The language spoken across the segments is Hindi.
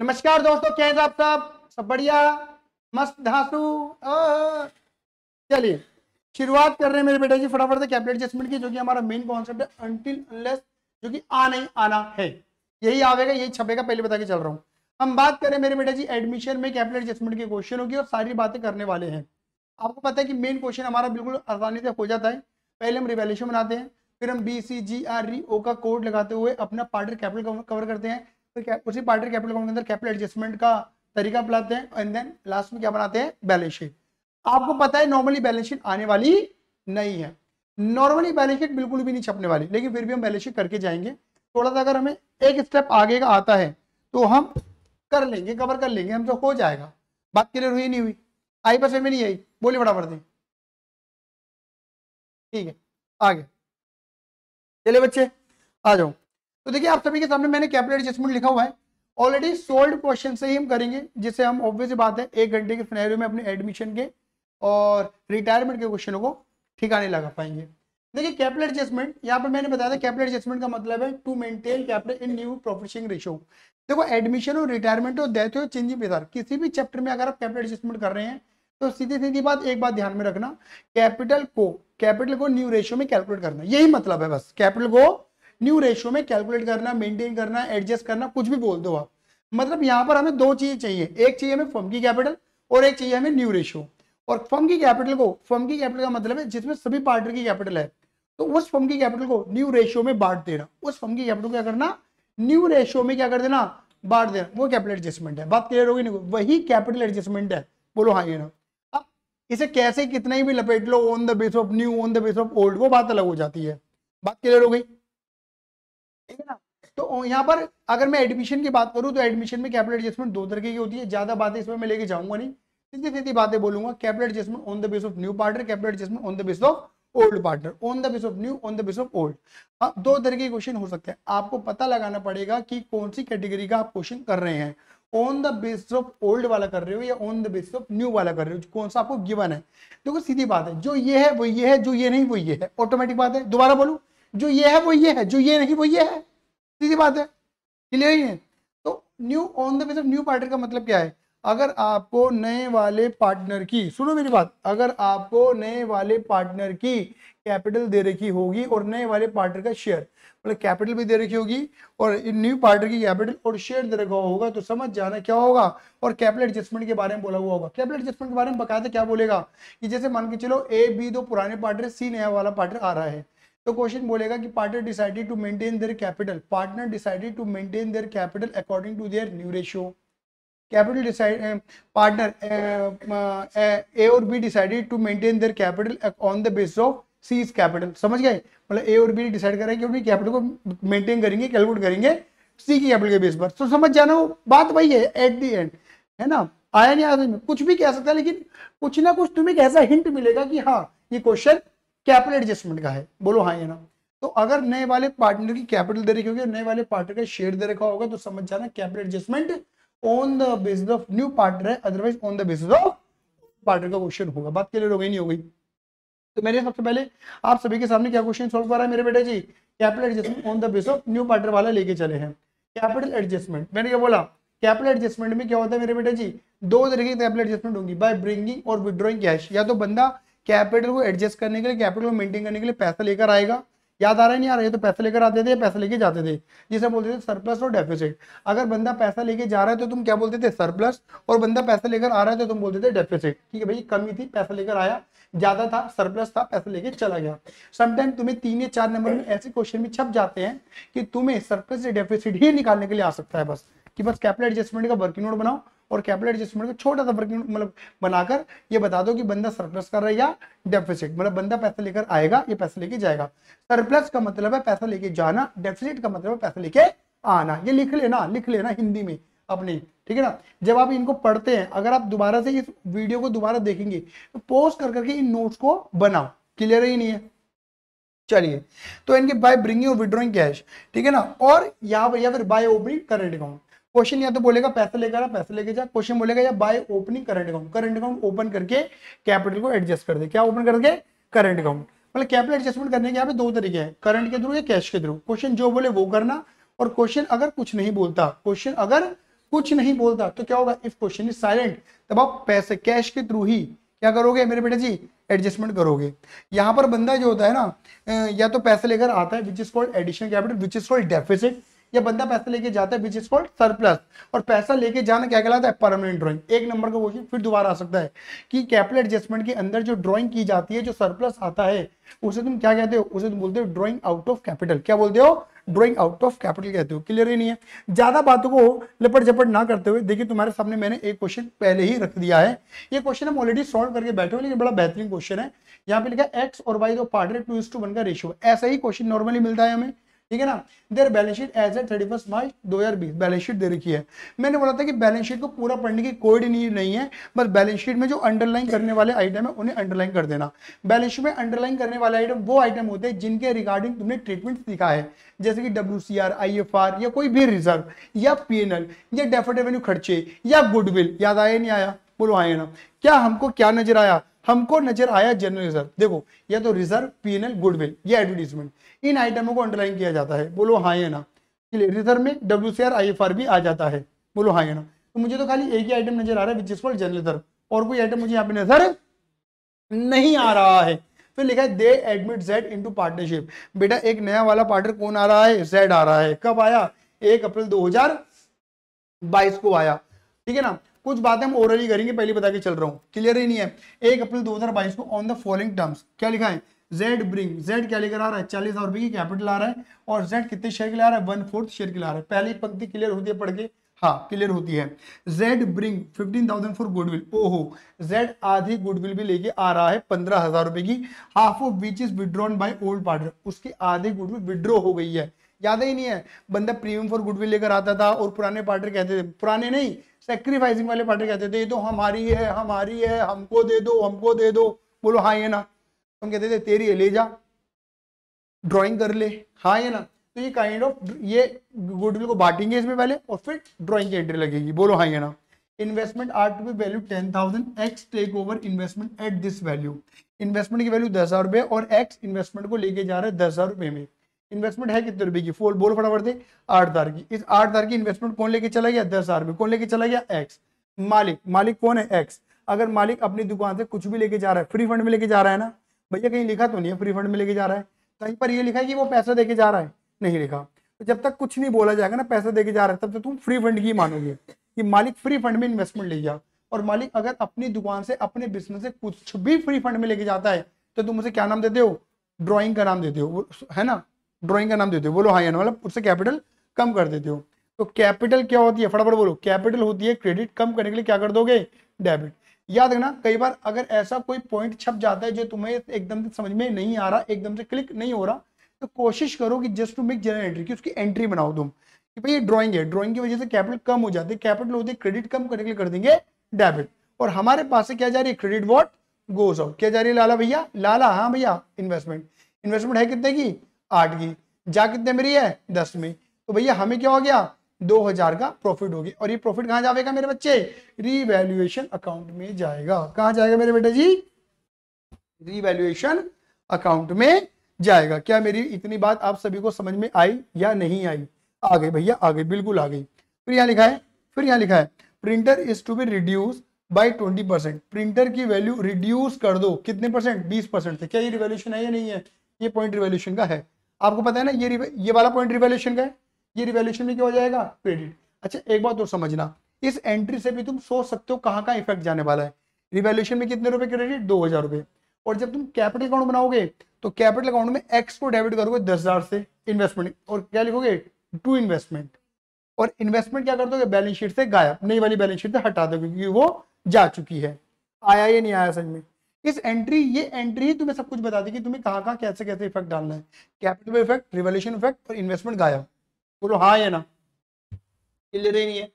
नमस्कार दोस्तों क्या आप सब सब बढ़िया मस्त धासु चलिए शुरुआत कर रहे हैं मेरे बेटा जी फटाफट से कैपिटल एडजस्टमेंट की जो कि हमारा मेन कॉन्सेप्ट है अनटिल अनलेस जो कि आ नहीं आना है यही आवेगा यही छपेगा पहले बता के चल रहा हूँ हम बात करें मेरे बेटा जी एडमिशन में कैपिटल एडजस्टमेंट के क्वेश्चन होगी और सारी बातें करने वाले हैं आपको पता है कि मेन क्वेश्चन हमारा बिल्कुल आसानी से हो जाता है पहले हम रिवेल्यूशन बनाते हैं फिर हम बी सी जी आर री ओ का कोड लगाते हुए अपना पार्टनर कैपिटल कवर करते हैं फिर तो उसी पार्टी कैपिटल अकाउंट के अंदर कैपिटल एडजस्टमेंट का तरीका बनाते हैं एंड देन लास्ट में क्या बनाते हैं बैलेंस शीट आपको पता है नॉर्मली बैलेंस शीट आने वाली नहीं है नॉर्मली बैलेंस शीट बिल्कुल भी नहीं छपने वाली लेकिन फिर भी हम बैलेंस शीट करके जाएंगे थोड़ा सा अगर हमें एक स्टेप आगे का आता है तो हम कर लेंगे कवर कर लेंगे हमसे तो हो जाएगा बात क्लियर हुई नहीं हुई आई परसेंट में नहीं आई बोली फटाफट दें ठीक है आगे चले बच्चे आ जाओ तो देखिए आप सभी के सामने मैंने कैपिटल एडजस्टमेंट लिखा हुआ है ऑलरेडी सोल्ड क्वेश्चन से ही हम करेंगे जिससे हम ऑब्वियस बात है एक घंटे के फिनेरियो में अपने एडमिशन के और रिटायरमेंट के क्वेश्चनों को ठिकाने लगा पाएंगे देखिए कैपिटल एडजस्टमेंट यहाँ पर मैंने बताया था कैपिटल एडजस्टमेंट का मतलब है to maintain capital in new profit sharing ratio देखो एडमिशन और रिटायरमेंट और डेथ और चेंजिंग पेसार किसी भी चैप्टर में अगर आप कैपिटल एडजस्टमेंट कर रहे हैं तो सीधी सीधी बात एक बात ध्यान में रखना कैपिटल को कैपिटल को न्यू रेशियो में कैलकुलेट करना यही मतलब है बस कैपिटल को न्यू रेशियो में कैलकुलेट करना मेंटेन करना एडजस्ट करना कुछ भी बोल दो आप मतलब यहाँ पर हमें दो चीज़ें चाहिए एक चाहिए हमें फर्म की कैपिटल और एक चाहिए हमें न्यू रेशियो और फर्म की कैपिटल को फर्म की कैपिटल का मतलब है जिसमें सभी पार्टनर की कैपिटल है तो उस फर्म की कैपिटल को न्यू रेशियो में बांट देना उस फर्म की कैपिटल को क्या करना न्यू रेशियो में क्या कर देना बांट देना वो कैपिटल एडजस्टमेंट है बात क्लियर होगी नहीं वही कैपिटल एडजस्टमेंट है बोलो हाँ ये ना अब इसे कैसे कितना ही भी लपेट लो on the base of new on the base of old वो बात अलग हो जाती है बात क्लियर हो गई ठीक है ना तो यहाँ पर अगर मैं एडमिशन की बात करूँ तो एडमिशन में कैपिटल एडजस्टमेंट दो तरीके की होती है ज्यादा बातें इसमें मैं लेके जाऊंगा नहीं सीधी सीधी बातें बोलूंगा capital adjustment on the base of new partner capital adjustment on the base of old partner on the base of new on the base of old दो तरीके के क्वेश्चन हो सकते हैं आपको पता लगाना पड़ेगा कि कौन सी कैटेगरी का आप क्वेश्चन कर रहे हैं on the base of old वाला कर रहे हो या on the base of new वाला कर रहे हो कौन सा आपको गिवन है देखो सीधी बात है जो ये है वो ये है जो ये नहीं वो ये है ऑटोमेटिक बात है दोबारा बोलू जो ये है वो ये है जो ये नहीं वो ये है सीधी बात है क्लियर ही है तो new on the base of new partner का मतलब क्या है अगर आपको नए वाले पार्टनर की सुनो मेरी बात अगर आपको नए वाले पार्टनर की कैपिटल दे रखी होगी और नए वाले पार्टनर का शेयर मतलब कैपिटल भी दे रखी होगी और न्यू पार्टनर की कैपिटल और शेयर दे रखा होगा तो समझ जाना क्या होगा और कैपिटल एडजस्टमेंट के बारे में बोला हुआ होगा कैपिटल एडजस्टमेंट के बारे में बकायदा क्या बोलेगा कि जैसे मान के चलो ए बी दो पुराने पार्टनर सी नया वाला पार्टनर आ रहा है तो क्वेश्चन बोलेगा कि partner decided to maintain their capital partner decided to maintain their capital according to their new ratio capital decide partner A और B decided to maintain their capital on the basis of C is capital समझ गए मतलब ए और बी डिसाइड करें कि अपनी कैपिटल को मेंटेन करेंगे कैलकुलेट करेंगे सी की कैपिटल के बेस पर तो समझ जाना बात वही है एट दी एंड है ना आया नहीं आया कुछ भी कह सकता है लेकिन कुछ ना कुछ तुम्हें ऐसा हिंट मिलेगा कि हाँ ये क्वेश्चन कैपिटल एडजस्टमेंट का है बोलो हाँ या ना तो अगर नए वाले पार्टनर की कैपिटल दे रखी होगी नए वाले पार्टनर का शेयर दे रखा होगा तो समझ जाना capital adjustment on the basis of new partner है otherwise on the basis of partner का क्वेश्चन होगा बात क्लियर हो गई नहीं हो गई तो मेरे सबसे पहले आप सभी के सामने क्या क्वेश्चन सोल्व करा है मेरे बेटा जी capital adjustment on the base of new partner वाला लेके चले हैं कैपिटल एडजस्टमेंट मैंने क्या बोला कैपिटल एडजस्टमेंट में क्या होता है मेरे बेटा जी दो तरीके की कैपिटल एडजस्टमेंट होंगी बाय ब्रिंगिंग और विड्रॉइंग कैश या तो बंदा कैपिटल को एडजस्ट करने के लिए कैपिटल को मेंटेन करने के लिए पैसा लेकर आएगा याद आ रहा है नहीं आ रहा है तो पैसा लेकर आते थे पैसा लेके जाते थे जिसे बोलते थे सरप्लस और डेफिसिट अगर बंदा पैसा लेके जा रहा है तो तुम क्या बोलते थे सरप्लस और बंदा पैसा लेकर आ रहा है तो तुम बोलते थे डेफिसिट ठीक है भाई कमी थी पैसा लेकर आया ज्यादा था सरप्लस था पैसा लेके चला गया समटाइम तुम्हें तीन या चार नंबर में ऐसे क्वेश्चन भी छप जाते हैं कि तुम्हें सरप्लस या डेफिसिट ही निकालने के लिए आ सकता है बस कि बस कैपिटल एडजस्टमेंट का वर्किंग नोट बनाओ और कैपिटल एडजस्टमेंट को छोटा सा फर्क मतलब बनाकर ये बता दो कि बंदा सरप्लस कर रहा है या डेफिसिट मतलब बंदा पैसा लेकर आएगा या पैसा लेके जाएगा सरप्लस का मतलब है पैसा लेके जाना डेफिसिट का मतलब है पैसा लेके आना ये लिख लेना लिख लेना हिंदी में अपने ठीक है ना जब आप इनको पढ़ते हैं अगर आप दोबारा से इस वीडियो को दोबारा देखेंगे तो पोस्ट कर करके इन नोट्स को बनाओ क्लियर ही नहीं है चलिए तो इनके बाय ब्रिंगिंग और विड्रॉइंग कैश ठीक है ना और या, या फिर by opening current account question या तो बोलेगा पैसे लेकर आ पैसे लेके जा क्वेश्चन बोलेगा या by opening current account current account open करके कैपिटल को एडजस्ट कर दे क्या ओपन करके करंट अकाउंट मतलब कैपिटल एडजस्टमेंट करने के यहाँ पे दो तरीके हैं करंट के थ्रू या कैश के थ्रू क्वेश्चन जो बोले वो करना और क्वेश्चन अगर कुछ नहीं बोलता क्वेश्चन अगर कुछ नहीं बोलता तो क्या होगा इफ क्वेश्चन इज साइलेंट तब आप पैसे कैश के थ्रू ही क्या करोगे मेरे बेटा जी एडजस्टमेंट करोगे यहाँ पर बंदा जो होता है ना या तो पैसे लेकर आता है which is called additional capital which is called deficit या बंदा पैसा लेके जाता है विच इज कॉल्ड सरप्लस और पैसा लेके जाना क्या कहलाता है परमानेंट ड्रॉइंग एक नंबर का क्वेश्चन फिर दोबारा आ सकता है कि कैपिटल एडजस्टमेंट के अंदर जो ड्रॉइंग की जाती है जो सरप्लस आता है उसे तुम क्या कहते हो उसे तुम बोलते हो ड्रॉइंग आउट ऑफ कैपिटल क्या बोलते हो ड्रॉइंग आउट ऑफ कैपिटल कहते हो क्लियर ही नहीं है ज्यादा बातों को लपट झपट ना करते हुए देखिए तुम्हारे सामने मैंने एक क्वेश्चन पहले ही रख दिया है ये क्वेश्चन हम ऑलरेडी सॉल्व करके बैठे हुए लेकिन बड़ा बेहतरीन क्वेश्चन है यहाँ पे लिखा एक्स और वाई दो partner two is to one का रेशियो ऐसा ही क्वेश्चन नॉर्मली मिलता है हमें ठीक है ना their balance sheet as a thirty first March दो हज़ार बीस बैलेंस शीट दे रखी है मैंने बोला था कि बैलेंस शीट को पूरा पढ़ने की कोई नीड नहीं है बस बैलेंस शीट में जो अंडरलाइन करने वाले आइटम है उन्हें अंडरलाइन कर देना बैलेंस शीट में अंडरलाइन करने वाले आइटम वो आइटम होते हैं जिनके रिगार्डिंग तुमने ट्रीटमेंट सीखा है जैसे कि W C R I F R या कोई भी रिजर्व या पी एन एल या डेफर्ड रेवेन्यू खर्चे या गुडविल याद आया नहीं आया बोलो आए हाँ ना क्या हमको क्या नजर आया हमको नजर आया जनरल रिजर्व देखो या तो रिजर्व पी पीएनएल गुडविल या एडवर्टीजमेंट इन आइटमों को अंडरलाइन किया जाता है बोलो हाँ या ना चलिए रिजर्व में W C R I F R भी आ जाता है बोलो हाँ या ना तो मुझे तो खाली एक ही आइटम नजर आ रहा है which is for general reserve और कोई आइटम मुझे यहाँ पे नजर नहीं आ रहा है फिर लिखा है they admit Z into partnership बेटा एक नया वाला पार्टनर कौन आ रहा है जेड आ रहा है कब आया एक अप्रैल 2022 को आया ठीक है ना कुछ बातें हम ओरली करेंगे पहले बता के चल रहा हूँ क्लियर ही नहीं है एक अप्रैल 2022 को ऑन द फॉलोइंग टर्म्स क्या लिखा है जेड ब्रिंग जेड क्या लेकर आ रहा है चालीस हजार रुपए की कैपिटल आ रहा है और जेड कितने शेयर के लिए आ रहा है वन फोर्थ शेयर के लिए आ रहा है पहली पंक्ति क्लियर होती है पढ़ के हाँ क्लियर होती है Z bring fifteen thousand for goodwill ओहो जेड आधे गुडविल भी लेके आ रहा है पंद्रह हजार रुपए की half of which is withdrawn by old partner उसकी आधे गुडविल विड्रॉ हो गई है याद ही नहीं है बंदा प्रीमियम फॉर गुडविल लेकर आता था और पुराने पार्टनर कहते थे पुराने नहीं सेक्रीफाइसिंग वाले पार्टनर कहते थे ये तो हमारी है हमारी है हमको दे दो हमको दे दो बोलो हाँ ये ना हम कहते थे तेरी ले जा ड्राइंग कर ले हाँ ये ना तो ये काइंड ऑफ ये गुडविल को बांटेंगे इसमें पहले और फिर ड्राइंग की एंट्री लगेगी बोलो हाँ ये ना investment are to be value ten thousand X take over investment at this value investment की वैल्यू दस हज़ार रुपये और एक्स इन्वेस्टमेंट को लेके जा रहा है दस हज़ार रुपये में इन्वेस्टमेंट है कितने रुपए की फोल बोल फटाफट दे आठ हज़ार की इस आठ हज़ार की इन्वेस्टमेंट कौन लेके चला गया दस हज़ार रुपये कौन लेके चला गया एक्स मालिक मालिक कौन है एक्स अगर मालिक अपनी दुकान से कुछ भी लेके जा रहा है फ्री फंड में लेके जा रहा है ना भैया कहीं लिखा तो नहीं है फ्री फंड में लेके जा रहा है कहीं पर ये लिखा है कि वो पैसा देके जा रहा है नहीं लिखा तो जब तक कुछ नहीं बोला जाएगा ना पैसा देके जा रहा है तब तक तुम फ्री फंड की मानोगे कि मालिक फ्री फंड में इन्वेस्टमेंट ले जा और मालिक अगर अपनी दुकान से अपने बिजनेस से कुछ भी फ्री फंड में लेके जाता है तो तुम उसे क्या नाम देते हो ड्रॉइंग का नाम देते हो है ना ड्रॉइंग का नाम देते हो बोलो हाई एंड मतलब उससे कैपिटल कम कर देते हो तो कैपिटल क्या होती है फटाफट बोलो कैपिटल होती है क्रेडिट कम करने के लिए क्या कर दोगे डेबिट याद रखना कई बार अगर ऐसा कोई पॉइंट छप जाता है जो तुम्हें एकदम से समझ में नहीं आ रहा एकदम से क्लिक नहीं हो रहा तो कोशिश करो कि just to make journal entry की उसकी एंट्री बनाओ तुम कि भाई ये ड्राइंग है ड्राइंग की वजह से कैपिटल कम हो जाते हैं कैपिटल होते क्रेडिट कम करने के लिए कर देंगे डेबिट और हमारे पास से क्या जा रही है क्रेडिट वॉट गोज आउट क्या जा रही है लाला भैया लाला हाँ भैया इन्वेस्टमेंट इन्वेस्टमेंट है कितने की आठ की जा कितने मेरी है दस में तो भैया हमें क्या हो गया दो हजार का प्रॉफिट होगी और ये प्रॉफिट कहां जाएगा मेरे बच्चे रीवैल्यूएशन अकाउंट में जाएगा कहां जाएगा मेरे बेटा जी रीवैल्यूएशन अकाउंट में जाएगा क्या मेरी इतनी बात आप सभी को समझ में आई या नहीं आई आ गई भैया आ गई बिल्कुल आ गई फिर यहाँ लिखा है फिर यहां लिखा है printer is to be reduce by twenty percent printer की वैल्यू रिड्यूस कर दो कितने परसेंट बीस परसेंट से क्या ये रिवेल्यूशन है या नहीं है ये पॉइंट रिवेल्यूशन का है आपको पता है ना ये ये वाला पॉइंट रिवेल्यूशन का है ये रिवेल्यूशन में क्या हो जाएगा क्रेडिट अच्छा एक बात और समझना इस एंट्री से भी तुम सोच सकते हो कहाँ कहाँ इफेक्ट जाने वाला है रिवेल्यूशन में कितने रुपए क्रेडिट दो हजार रुपए और जब तुम कैपिटल अकाउंट बनाओगे तो कैपिटल अकाउंट में एक्स को डेबिट करोगे दस हजार से इन्वेस्टमेंट और क्या लिखोगे टू इन्वेस्टमेंट और इन्वेस्टमेंट क्या कर दोगे बैलेंस शीट से गायब नई वाली बैलेंस शीट से हटा दोगे क्योंकि वो जा चुकी है आया या नहीं आया समझ में इस एंट्री ये एंट्री तुम्हें सब कुछ बता देगी तुम्हें कहाँ कहाँ कैसे कैसे इफेक्ट डालना है कैपिटल इफेक्ट रिवोल्यूशन इफेक्ट और इन्वेस्टमेंट गायब बोलो हाँ या ना क्लियर ही नहीं है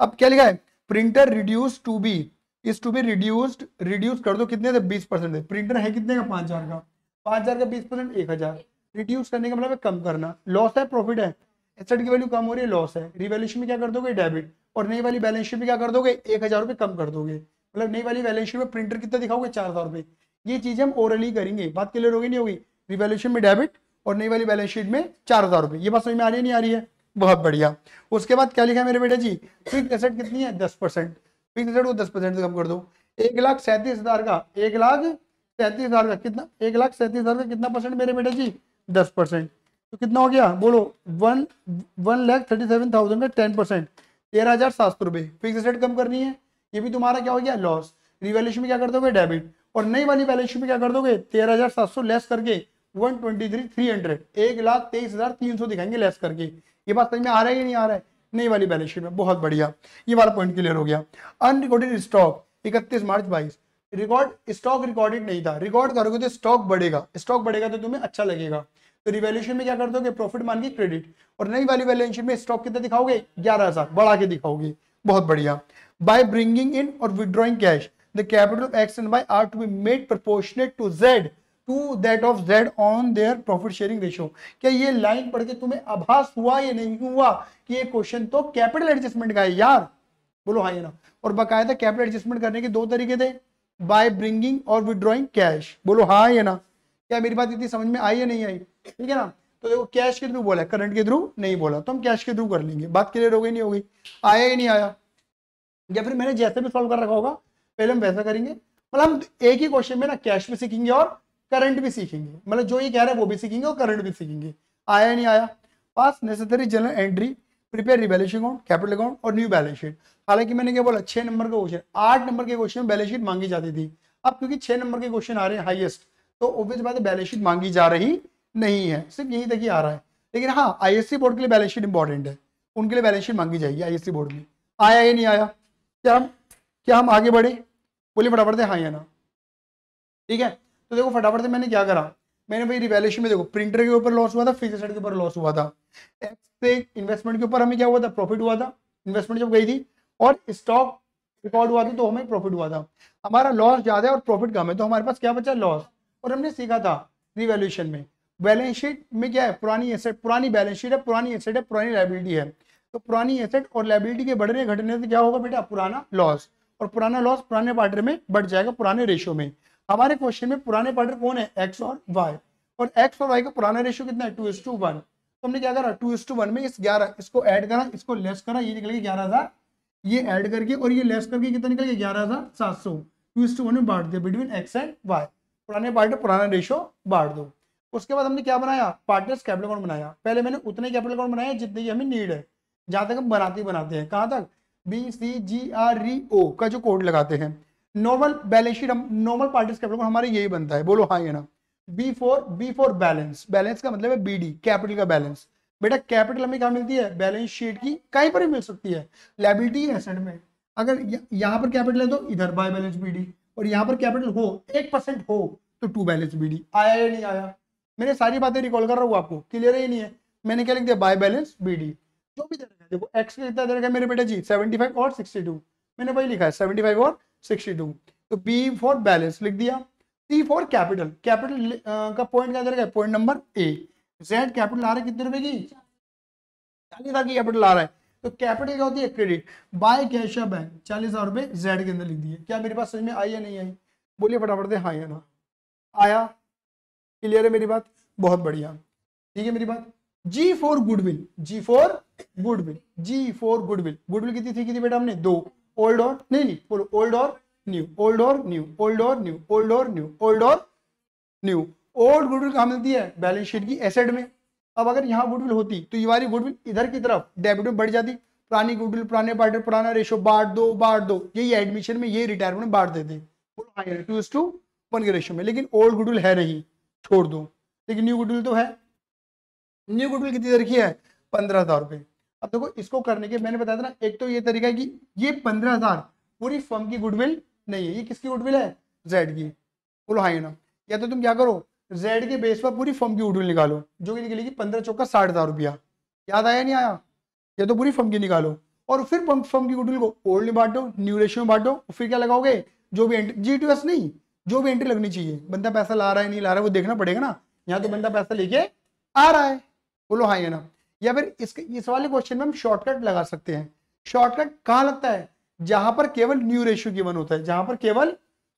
अब क्या लिखा है printer reduce to be is to be reduced reduce कर दो कितने थे बीस परसेंट प्रिंटर है कितने का पांच हजार का पांच हजार का बीस परसेंट एक हजार रिड्यूस करने का मतलब कम करना लॉस है प्रॉफिट है एसेट की वैल्यू कम हो रही है लॉस है रिवेल्यूशन में क्या कर दोगे डेबिट और नई वाली बैलेंस शीट में क्या कर दोगे एक हजार रुपये कम कर दोगे मतलब नई वाली बैलेंस शीट में प्रिंटर कितना दिखाओगे चार हजार रुपये ये चीज हम ओरली करेंगे बात क्लियर होगी नहीं होगी रिवेल्यूशन में डेबिट और नई वाली बैलेंस शीट में चार हज़ार रुपए ये बात समझ में आ रही है नहीं आ रही है बहुत बढ़िया उसके बाद क्या लिखा है मेरे बेटा जी फिक्स एसेट कितनी है दस परसेंट फिक्स एसेट को दस परसेंट से कम कर दो एक लाख सैंतीस हज़ार का एक लाख सैंतीस हज़ार का कितना एक लाख सैंतीस हज़ार का कितना परसेंट मेरे बेटा जी दस परसेंट तो कितना हो गया बोलो one one lakh thirty seven thousand का टेन परसेंट तेरह हज़ार सात सौ रुपए फिक्स एसेट कम करनी है ये भी तुम्हारा क्या हो गया लॉस रिवेल्यूशन में क्या कर दोगे डेबिट और नई वाली बैलेंस शीट में क्या कर दोगे तेरह हज़ार सात सौ लेस करके one twenty three three hundred एक लाख तेईस हजार तीन सौ दिखाएंगे लेस करके ये बात समझ में आ रहा है या नहीं आ रहा है नई वाली बैलेंस शीट में बहुत बढ़िया ये वाला पॉइंट क्लियर हो गया अनरिकॉर्डेड स्टॉक इकतीस मार्च बाईस रिकॉर्ड स्टॉक रिकॉर्डेड नहीं था रिकॉर्ड करोगे तो स्टॉक बढ़ेगा स्टॉक बढ़ेगा तो तुम्हें अच्छा लगेगा तो रिवेल्यूशन में क्या कर दोगे प्रॉफिट मान के क्रेडिट और नई वाली वैल्यूएशन में स्टॉक कितना दिखाओगे ग्यारह हजार बढ़ा के दिखाओगे बहुत बढ़िया बाय ब्रिंगिंग इन और withdrawing cash the capital action by are to be made proportionate to Z to that of Z on their profit sharing ratio क्या ये लाइन पढ़ के तुम्हें आभास हुआ या नहीं हुआ कि ये क्वेश्चन तो कैपिटल एडजस्टमेंट का है यार बोलो हाँ ये ना और बकायदा कैपिटल एडजस्टमेंट करने के दो तरीके थे बाय ब्रिंगिंग और विड्रॉइंग कैश बोलो हाँ या ना क्या मेरी बात इतनी समझ में आई या नहीं आई ठीक है ना तो देखो कैश के थ्रू बोला करंट के थ्रू नहीं बोला तो हम कैश के थ्रू कर लेंगे बात क्लियर हो गई नहीं हो गई आया ही नहीं आया या फिर मैंने जैसे भी सॉल्व कर रखा होगा पहले हम वैसा करेंगे मतलब हम एक ही क्वेश्चन में ना कैश में सीखेंगे और करंट भी सीखेंगे मतलब जो ये कह रहा है वो भी सीखेंगे और करंट भी सीखेंगे आया नहीं आया pass necessary journal entry prepare rebalance account capital account और न्यू बैलेंस शीट हालांकि मैंने क्या बोला छह नंबर का क्वेश्चन आठ नंबर के क्वेश्चन में बैलेंस शीट मांगी जाती थी अब क्योंकि छह नंबर के क्वेश्चन आ रहे हैं हाईएस्ट तो ऑब्वियस बात है बैलेंस शीट मांगी जा रही नहीं है सिर्फ यही तक ही आ रहा है लेकिन हाँ आईएससी बोर्ड के लिए बैलेंस शीट इंपॉर्टेंट है उनके लिए बैलेंस शीट मांगी जाएगी आईएससी बोर्ड में आया या नहीं आया क्या हम क्या हम आगे बढ़े बोले फटाफट हाँ या ना ठीक है तो देखो फटाफट से मैंने क्या करा मैंने भाई रिवेल्यूशन में देखो प्रिंटर के ऊपर लॉस हुआ था फिक्स के ऊपर लॉस हुआ था एक्स से इन्वेस्टमेंट के ऊपर हमें क्या हुआ था प्रॉफिट हुआ था इन्वेस्टमेंट जब गई थी और स्टॉक रिकॉर्ड हुआ था तो हमें प्रॉफिट हुआ था हमारा लॉस ज़्यादा और प्रॉफिट कम है तो हमारे पास क्या बचा लॉस और हमने सीखा था रिवेल्यूशन में बैलेंस शीट में क्या है पुरानी एसेट पुरानी बैलेंस शीट है पुरानी एसेट है पुरानी लाइबिलिटी है तो पुरानी एसेट और लाइबिलिटी के बढ़ने घटने से क्या होगा बेटा पुराना लॉस और पुराना लॉस पुराने पार्टर में बढ़ जाएगा पुराने रेशियो में हमारे क्वेश्चन में पुराने पार्टनर कौन है एक्स और वाई और एक्स और वाई का पुराना रेशियो कितना है टू इस टू वन तो हमने क्या करा टू इस टू वन में इस ग्यारह इसको ऐड करा इसको लेस करा ये निकल गया ग्यारह हज़ार ये ऐड करके और ये लेस करके कितना निकल गया ग्यारह हज़ार सात सौ टू इस टू वन में बांट दिया बिटवीन एक्स एंड वाई पुराने पार्टनर पुराना रेशियो बांट दो उसके बाद हमने क्या बनाया पार्टनर्स कैपिटल अकाउंट बनाया पहले मैंने उतने कैपिटल अकाउंट बनाया जितने की हमें नीड है जहाँ तक हम बनाते ही बनाते हैं कहाँ तक B C G R E ओ का जो कोड लगाते हैं नॉर्मल बैलेंस शीट हम नॉर्मल पार्टीज कैपिटल हमारे यही बनता है बोलो हाँ ये ना B four B four balance balance का मतलब है बी डी कैपिटल का बैलेंस बेटा कैपिटल हमें कहा मिलती है बैलेंस शीट की कहीं पर भी मिल सकती है लाइबिलिटी एसेट में अगर यहाँ पर कैपिटल है तो इधर बाय बैलेंस बी डी और यहाँ पर कैपिटल हो एक परसेंट हो तो टू बैलेंस बी डी आया या नहीं आया मैंने सारी बातें रिकॉल कर रहा हूँ आपको क्लियर ही नहीं है मैंने क्या लिख दिया बाय बैलेंस बी डी जो भी दे रखा है देखो एक्स कितना दे रखा है मेरे बेटा जी सेवेंटी फाइव और सिक्सटी टू मैंने वही लिखा है सेवेंटी फाइव और 62 तो बी फॉर बैलेंस लिख दिया सी फॉर कैपिटल कैपिटल का पॉइंट क्या जाएगा point number A Z capital आ रहा है कितने रुपए की चालीस हजार की कैपिटल आ रहा है तो कैपिटल क्या होती है क्रेडिट बाय कैश या बैंक चालीस हजार रुपए जेड के अंदर लिख दिए क्या मेरे पास समझ में आई या नहीं आई बोलिए फटाफट से हाँ या ना आया क्लियर है मेरी बात बहुत बढ़िया ठीक है मेरी बात G for goodwill G for goodwill G for goodwill goodwill कितनी थी कितनी बेटा हमने दो ओल्ड और नहीं नहीं बोलो ओल्ड और न्यू ओल्ड और न्यू ओल्ड और न्यू ओल्ड और न्यू ओल्ड और न्यू ओल्ड गुडविल कहा मिलती है बैलेंस शीट की एसेट में अब अगर यहाँ गुडविल होती तो ये वाली गुडविल इधर की तरफ डेबिट में बढ़ जाती पुरानी गुडविल पुराने पार्टी पुराना रेशो बांट दो बांट दो यही एडमिशन में यही रिटायरमेंट बांट देते टू इज टू वन के रेशो में लेकिन ओल्ड गुडविल है नहीं छोड़ दो लेकिन न्यू गुडविल तो है न्यू गुडविल कितनी रखी है पंद्रह हज़ार रुपये अब देखो इसको करने के मैंने बताया था ना एक तो ये तरीका है कि ये पंद्रह हजार पूरी फर्म की गुडविल नहीं है ये किसकी गुडविल है जेड की बोलो हाई ना या तो तुम क्या करो जेड के बेस पर पूरी फर्म की गुडविल निकालो जो कि निकलेगी पंद्रह चौका साठ हजार रुपया याद आया नहीं आया या तो पूरी फर्म की निकालो और फिर फर्म की गुडविल को ओल्ड में बांटो न्यू रेशियो में बांटो फिर क्या लगाओगे जो भी एंट्री जी नहीं जो भी एंट्री लगनी चाहिए बंदा पैसा ला रहा है नहीं ला रहा है वो देखना पड़ेगा ना यहाँ तो बंदा पैसा लेके आ रहा है बोलो हाँ ना या फिर इस इस वाले क्वेश्चन में हम शॉर्टकट लगा सकते हैं शॉर्टकट कहां लगता है जहां पर केवल न्यू रेशियो गिवन होता है जहां पर केवल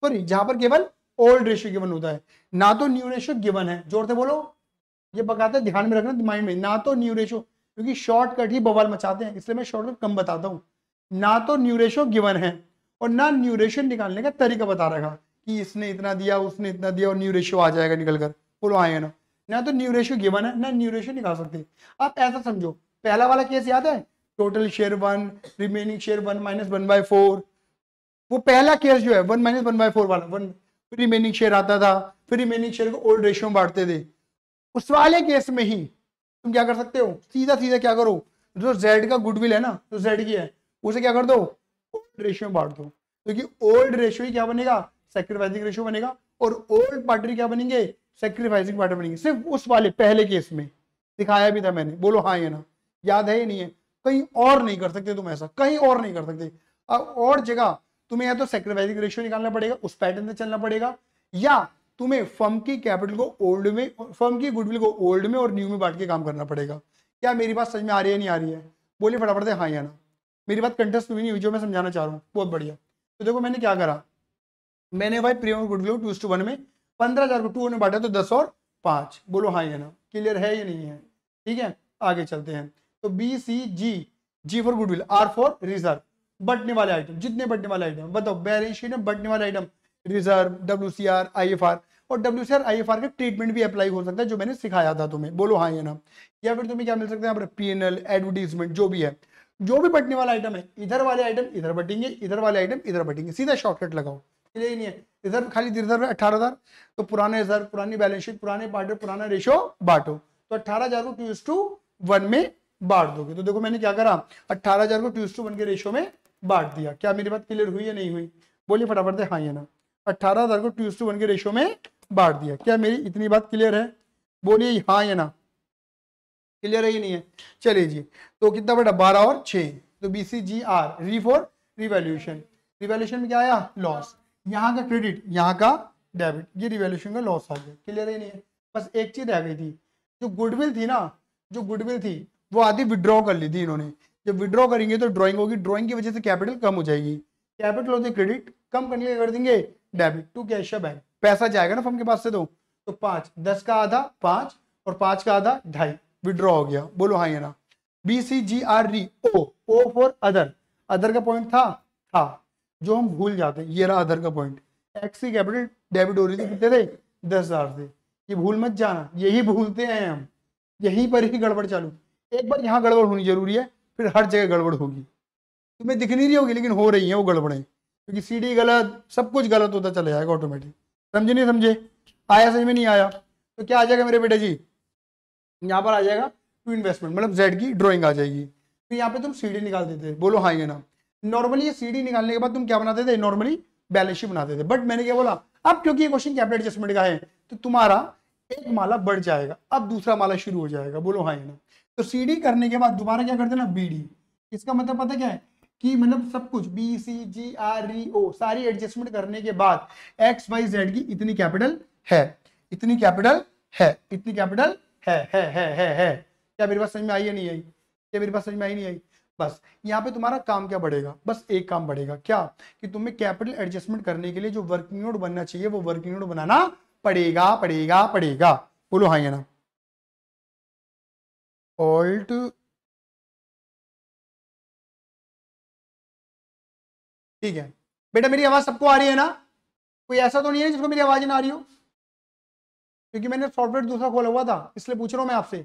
सॉरी जहां पर केवल ओल्ड रेशियो गिवन होता है ना तो न्यू रेशियो गिवन है जोर से बोलो ये पकाते ध्यान में रखना माइंड में ना तो न्यू रेशियो क्योंकि शॉर्टकट ही बवाल मचाते हैं इसलिए मैं शॉर्टकट कम बताता हूँ ना तो न्यू रेशियो गिवन है और ना न्यू रेशियो निकालने का तरीका बता रखा कि इसने इतना दिया उसने इतना दिया और न्यू रेशियो आ जाएगा निकलकर बोलो आए ना ना तो न्यू रेशियो गिवन है ना न्यू रेशियो निकाल सकते आप ऐसा समझो पहला वाला केस याद है total share one remaining share one minus one by four वो पहला केस जो है one minus one by four वाला वन फिर रिमेनिंग शेयर आता था फिर रिमेनिंग शेयर को ओल्ड रेशियो में बांटते थे उस वाले केस में ही तुम क्या कर सकते हो सीधा सीधा क्या करो जो जेड का गुडविल है ना जो जेड की है उसे क्या कर दो ओल्ड रेशियो में बांट दो क्योंकि ओल्ड रेशियो ही क्या बनेगा सेक्रीफाइसिंग रेशियो बनेगा और ओल्ड पार्टनर क्या बनेंगे सेक्रीफाइसिंग वाटर मीनिंग सिर्फ उस वाले पहले केस में दिखाया भी था मैंने बोलो हाँ ये ना याद है या नहीं है कहीं और नहीं कर सकते तुम ऐसा कहीं और नहीं कर सकते अब और जगह तुम्हें या तो सेक्रीफाइसिंग रेशियो निकालना पड़ेगा उस पैटर्न से चलना पड़ेगा या तुम्हें फर्म की कैपिटल को ओल्ड में फर्म की गुडविल को ओल्ड में और न्यू में बांट के काम करना पड़ेगा क्या मेरी बात सच में आ रही है नहीं आ रही है बोलिए फटाफट से हाँ या ना मेरी बात कंटेस्ट में नहीं हुई जो मैं समझाना चाह रहा हूँ बहुत बढ़िया तो देखो मैंने क्या करा मैंने भाई प्रियम गुडविल को टू वन में पंद्रह हजार को टू में बांटा तो दस और पाँच बोलो हाँ या ना क्लियर है या नहीं है ठीक है आगे चलते हैं तो B C G G for goodwill R for reserve बटने वाले आइटम जितने बटने वाले आइटम बताओ बैलेंस शीट में बटने वाले item reserve W C R I F R और W C R I F R का ट्रीटमेंट भी अप्लाई हो सकता है जो मैंने सिखाया था तुम्हें बोलो हाँ या ना या फिर तुम्हें क्या मिल सकता है यहाँ पर पी एन एल एडवर्टीजमेंट जो भी है जो भी बटने वाला आइटम है इधर वाले आइटम इधर बटेंगे इधर वाले आइटम इधर बटेंगे सीधा शॉर्टकट लगाओ मिले ही नहीं है रिजर्व खाली रिजर्व है अठारह हज़ार तो पुराने रिजर्व पुरानी बैलेंस शीट पुराने बांटो पुराना रेशो बांटो तो अठारह हज़ार को टू टू वन में बांट दोगे तो देखो मैंने क्या करा अट्ठारह हज़ार को टू टू वन के रेशो में बांट दिया क्या मेरी बात क्लियर हुई या नहीं हुई बोलिए फटाफट से हाँ या ना अट्ठारह हज़ार को टू टू वन के रेशो में बांट दिया क्या मेरी इतनी बात क्लियर है बोलिए हाँ या ना क्लियर है ही नहीं है चलिए जी तो कितना बड़ा बारह और छो तो B C G R R for revaluation में क्या आया लॉस यहाँ का क्रेडिट यहाँ का डेबिट ये रिवेल्यूशन का लॉस आ गया क्लियर ही नहीं है बस एक चीज रह गई थी जो गुडविल थी ना जो गुडविल थी वो आधी विड्रॉ कर ली थी इन्होंने जब विड्रॉ करेंगे तो ड्रॉइंग होगी ड्रॉइंग की वजह से कैपिटल कम हो जाएगी कैपिटल होती क्रेडिट कम करने कर देंगे डेबिट टू कैश बैंक पैसा जाएगा ना फर्म के पास से दो तो, तो पांच दस का आधा पांच और पांच का आधा ढाई विड्रॉ हो गया बोलो हाँ ये ना बी सी जी आर री O O for other other का पॉइंट था था जो हम भूल जाते हैं ये रहा अदर का पॉइंट एक्स की कैपिटल डेबिट हो रही थी कितने थे दस हज़ार थे ये भूल मत जाना यही भूलते हैं हम यहीं पर ही गड़बड़ चालू एक बार यहाँ गड़बड़ होनी जरूरी है फिर हर जगह गड़बड़ होगी तुम्हें दिख नहीं रही होगी लेकिन हो रही है वो गड़बड़े क्योंकि डी गलत सब कुछ गलत होता चला जाएगा ऑटोमेटिक समझे नहीं समझे आया समझ में नहीं आया तो क्या आ जाएगा मेरे बेटा जी यहाँ पर आ जाएगा टू इन्वेस्टमेंट मतलब जेड की ड्राइंग आ जाएगी तो यहाँ पे तुम डी निकाल देते बोलो हाँ ये नाम नॉर्मली ये सीडी निकालने के बाद तुम क्या बनाते थे नॉर्मली बैलेंस शीट बनाते थे बट मैंने क्या बोला अब क्योंकि ये क्वेश्चन कैपिटल एडजस्टमेंट का है तो तुम्हारा एक माला बढ़ जाएगा अब दूसरा माला शुरू हो जाएगा बोलो हाँ ना तो सीडी करने के बाद दोबारा क्या करते ना बीडी इसका मतलब पता क्या है कि मतलब सब कुछ B C G R E ओ सारी एडजस्टमेंट करने के बाद एक्स वाई जेड की इतनी कैपिटल है इतनी कैपिटल है इतनी कैपिटल है है है है है क्या मेरे पास समझ में आई या नहीं आई क्या मेरे पास समझ में आई नहीं आई बस यहाँ पे तुम्हारा काम क्या बढ़ेगा बस एक काम बढ़ेगा क्या कि तुम्हें कैपिटल एडजस्टमेंट करने के लिए जो वर्किंग नोट बनना चाहिए वो वर्किंग नोट बनाना पड़ेगा पड़ेगा पड़ेगा बोलो हाँ ना ऑल्ट ठीक है बेटा मेरी आवाज सबको आ रही है ना कोई ऐसा तो नहीं है जिसको मेरी आवाज ना आ रही हो क्योंकि मैंने सॉफ्टवेयर दूसरा खोला हुआ था इसलिए पूछ रहा हूं मैं आपसे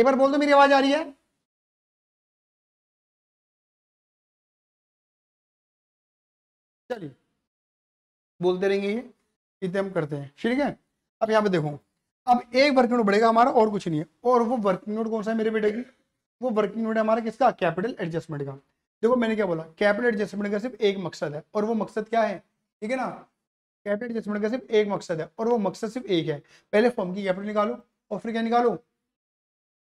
एक बार बोल दो मेरी आवाज आ रही है चलिए बोलते रहेंगे ये इतने हम करते हैं ठीक है अब यहाँ पे देखो अब एक वर्किंग नोट बढ़ेगा हमारा और कुछ नहीं है और वो वर्किंग नोट कौन सा है मेरे बेटे की वो वर्किंग नोट है हमारा किसका कैपिटल एडजस्टमेंट का देखो मैंने क्या बोला कैपिटल एडजस्टमेंट का सिर्फ एक मकसद है और वो मकसद क्या है ठीक है ना कैपिटल एडजस्टमेंट का सिर्फ एक मकसद है और वो मकसद सिर्फ एक है पहले फॉर्म की कैपिटल निकालो और फिर क्या निकालो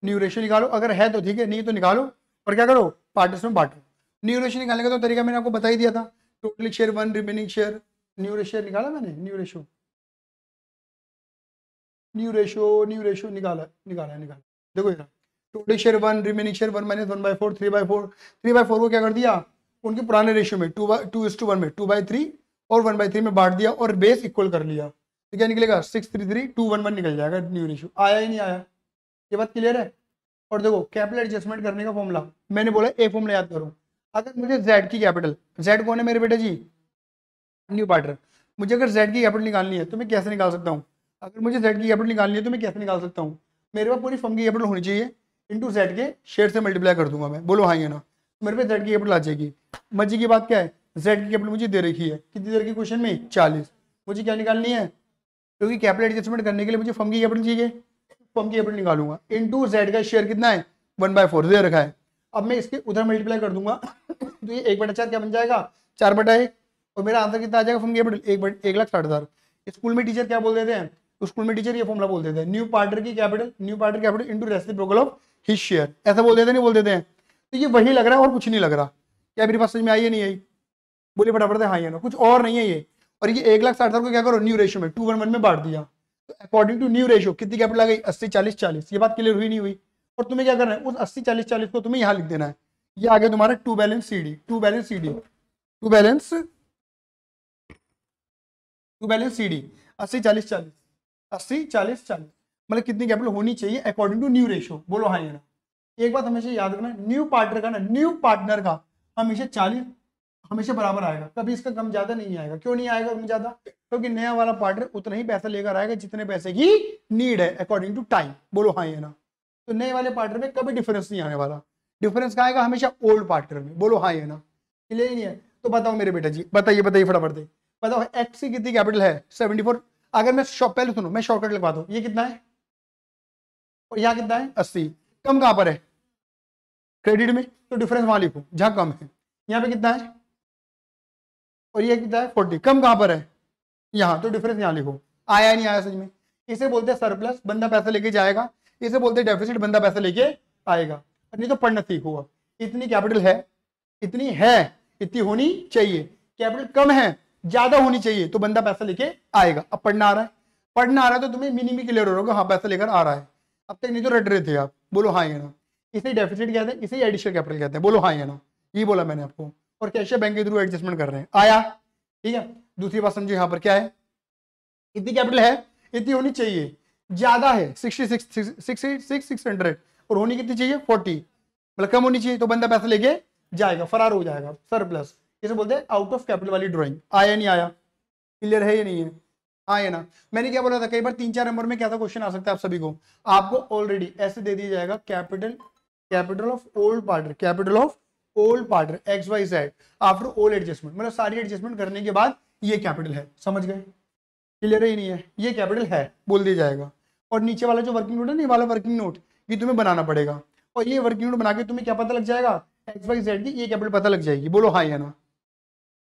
न्यू रेशियो निकालो अगर है तो ठीक है नहीं तो निकालो और क्या करो पार्टनर्स में बांटो न्यू रेशियो निकालने का तो तरीका मैंने आपको बता ही दिया था total share one remaining share new ratio निकाला मैंने new ratio new ratio new ratio निकाला निकाला निकाला देखो इधर total share one remaining share one minus one by four three by four three by four को क्या कर दिया उनके पुराने रेशियो में two by two is to one में टू बाई थ्री और वन बाई थ्री में बांट दिया और बेस इक्वल कर लिया तो क्या निकलेगा six three three two one one निकल जाएगा न्यू रेशियो आया ही नहीं आया ये बात क्लियर है और देखो कैपिटल एडजस्टमेंट करने का फॉर्मूला मैंने बोला ए फॉर्मूला याद करो अगर मुझे जेड की कैपिटल जेड कौन है मेरे बेटा जी न्यू पार्टनर मुझे अगर जेड की कैपिटल निकालनी है तो मैं कैसे निकाल सकता हूँ अगर मुझे जेड की कैपिटल निकालनी है तो मैं कैसे निकाल सकता हूँ मेरे पास पूरी फॉर्म की कैपिटल होनी चाहिए इंटू जेड के शेयर से मल्टीप्लाई कर दूंगा मैं बोलो हाँ ये ना मेरे पे जेड की कैपिटल आ जाएगी मर्जी की बात क्या है जेड की कैपिटल मुझे दे रखी है कितनी देर की क्वेश्चन में चालीस मुझे क्या निकालनी है क्योंकि कैपिटल एडजस्टमेंट करने के लिए मुझे फॉर्म की कैपिटल चाहिए तो हम निकालूंगा इन टू जेड का शेयर कितना है वन बाय फोर दे रखा है अब मैं इसके उधर मल्टीप्लाई कर दूंगा तो ये एक बटा चार क्या बन जाएगा चार बटा एक और मेरा आंसर कितना आ जाएगा फॉर्म केबल एक बट एक लाख साठ हज़ार स्कूल में टीचर क्या बोल देते हैं स्कूल तो में टीचर ये फॉर्मला बोल देते हैं न्यू पार्टनर की capital new partner capital into reciprocal of his share ऐसा बोल देते नहीं बोल देते हैं तो ये वही लग रहा है और कुछ नहीं लग रहा क्या मेरी बात समझ में आई है नहीं आई बोले फटाफट हाँ ये ना कुछ और नहीं है ये और ये एक लाख साठ हज़ार को क्या करो न्यू रेशियो में टू वन वन में बांट दिया अकॉर्डिंग टू न्यू रेशियो कितनी कैपिटल आ गई अस्सी चालीस चालीस ये बात क्लियर हुई नहीं हुई और तुम्हें क्या करना है उस अस्सी चालीस चालीस को तुम्हें यहाँ लिख देना है ये आ गया तुम्हारा to balance C D to balance C D to balance to balance C D अस्सी चालीस चालीस अस्सी चालीस चालीस मतलब कितनी कैपिटल होनी चाहिए अकॉर्डिंग टू न्यू रेशियो बोलो हाँ ये ना एक बात हमेशा याद रखना न्यू पार्टनर का ना न्यू पार्टनर का हमेशा चालीस हमेशा बराबर आएगा कभी इसका कम ज्यादा नहीं आएगा क्यों नहीं आएगा कम ज्यादा क्योंकि तो नया वाला पार्टनर उतना ही पैसा लेकर आएगा जितने पैसे की नीड है अकॉर्डिंग टू टाइम बोलो हाँ ये ना तो नए वाले पार्टनर में कभी डिफरेंस नहीं आने वाला डिफरेंस का आएगा हमेशा ओल्ड पार्टनर में बोलो हाँ ये ना क्लियर नहीं है तो बताओ मेरे बेटा जी बताइए बताइए फटाफट दे बताओ एक्स की कितनी कैपिटल है सेवेंटी अगर मैं पहले सुनो मैं शॉर्टकट लिखवा दू ये कितना है और यहाँ कितना है अस्सी कम कहाँ पर है क्रेडिट में तो डिफरेंस वहां लिखो जहाँ कम है यहाँ पे कितना है और ये कितना है फोर्टी कम कहाँ पर है यहाँ तो डिफरेंस यहाँ लिखो आया नहीं आया सच में इसे बोलते हैं सरप्लस बंदा पैसा लेके जाएगा इसे बोलते हैं डेफिसिट बंदा पैसा लेके आएगा नहीं तो पढ़ना सीखो इतनी कैपिटल है इतनी है इतनी होनी चाहिए कैपिटल कम है ज्यादा होनी चाहिए तो बंदा पैसा लेके आएगा अब पढ़ना आ रहा है पढ़ना आ रहा है तो तुम्हें मिनिमी क्लियर हो रहा होगा हाँ पैसा लेकर आ रहा है अब तक तो नहीं तो रट रहे थे आप बोलो हाँ ये ना इसे डेफिसिट कहते हैं इसे एडिशनल कैपिटल कहते हैं बोलो हाँ ये ना ये बोला मैंने आपको और कैशियर बैंक के थ्रू एडजस्टमेंट कर रहे हैं आया ठीक है दूसरी बात समझो यहां पर क्या है इतनी कैपिटल है इतनी होनी चाहिए ज्यादा है sixty six six six hundred और होनी कितनी चाहिए फोर्टी मतलब कम होनी चाहिए तो बंदा पैसा लेके जाएगा फरार हो जाएगा सर प्लस इसे बोलते हैं आउट ऑफ कैपिटल वाली ड्राइंग आया नहीं आया क्लियर है या नहीं है आया ना मैंने क्या बोला था कई बार तीन चार नंबर में क्या था क्वेश्चन आ सकता है आप सभी को आपको ऑलरेडी ऐसे दे दिया जाएगा capital capital of old partner capital of old partner X Y Z after old adjustment मतलब सारी एडजस्टमेंट करने के बाद ये कैपिटल है समझ गए क्लियर है ये नहीं है ये कैपिटल है बोल दिया जाएगा और नीचे वाला जो वर्किंग नोट है ना ये वाला वर्किंग नोट ये तुम्हें बनाना पड़ेगा और ये वर्किंग नोट बना के तुम्हें क्या पता लग जाएगा एक्स वाई जेड की ये कैपिटल पता लग जाएगी बोलो हाँ या ना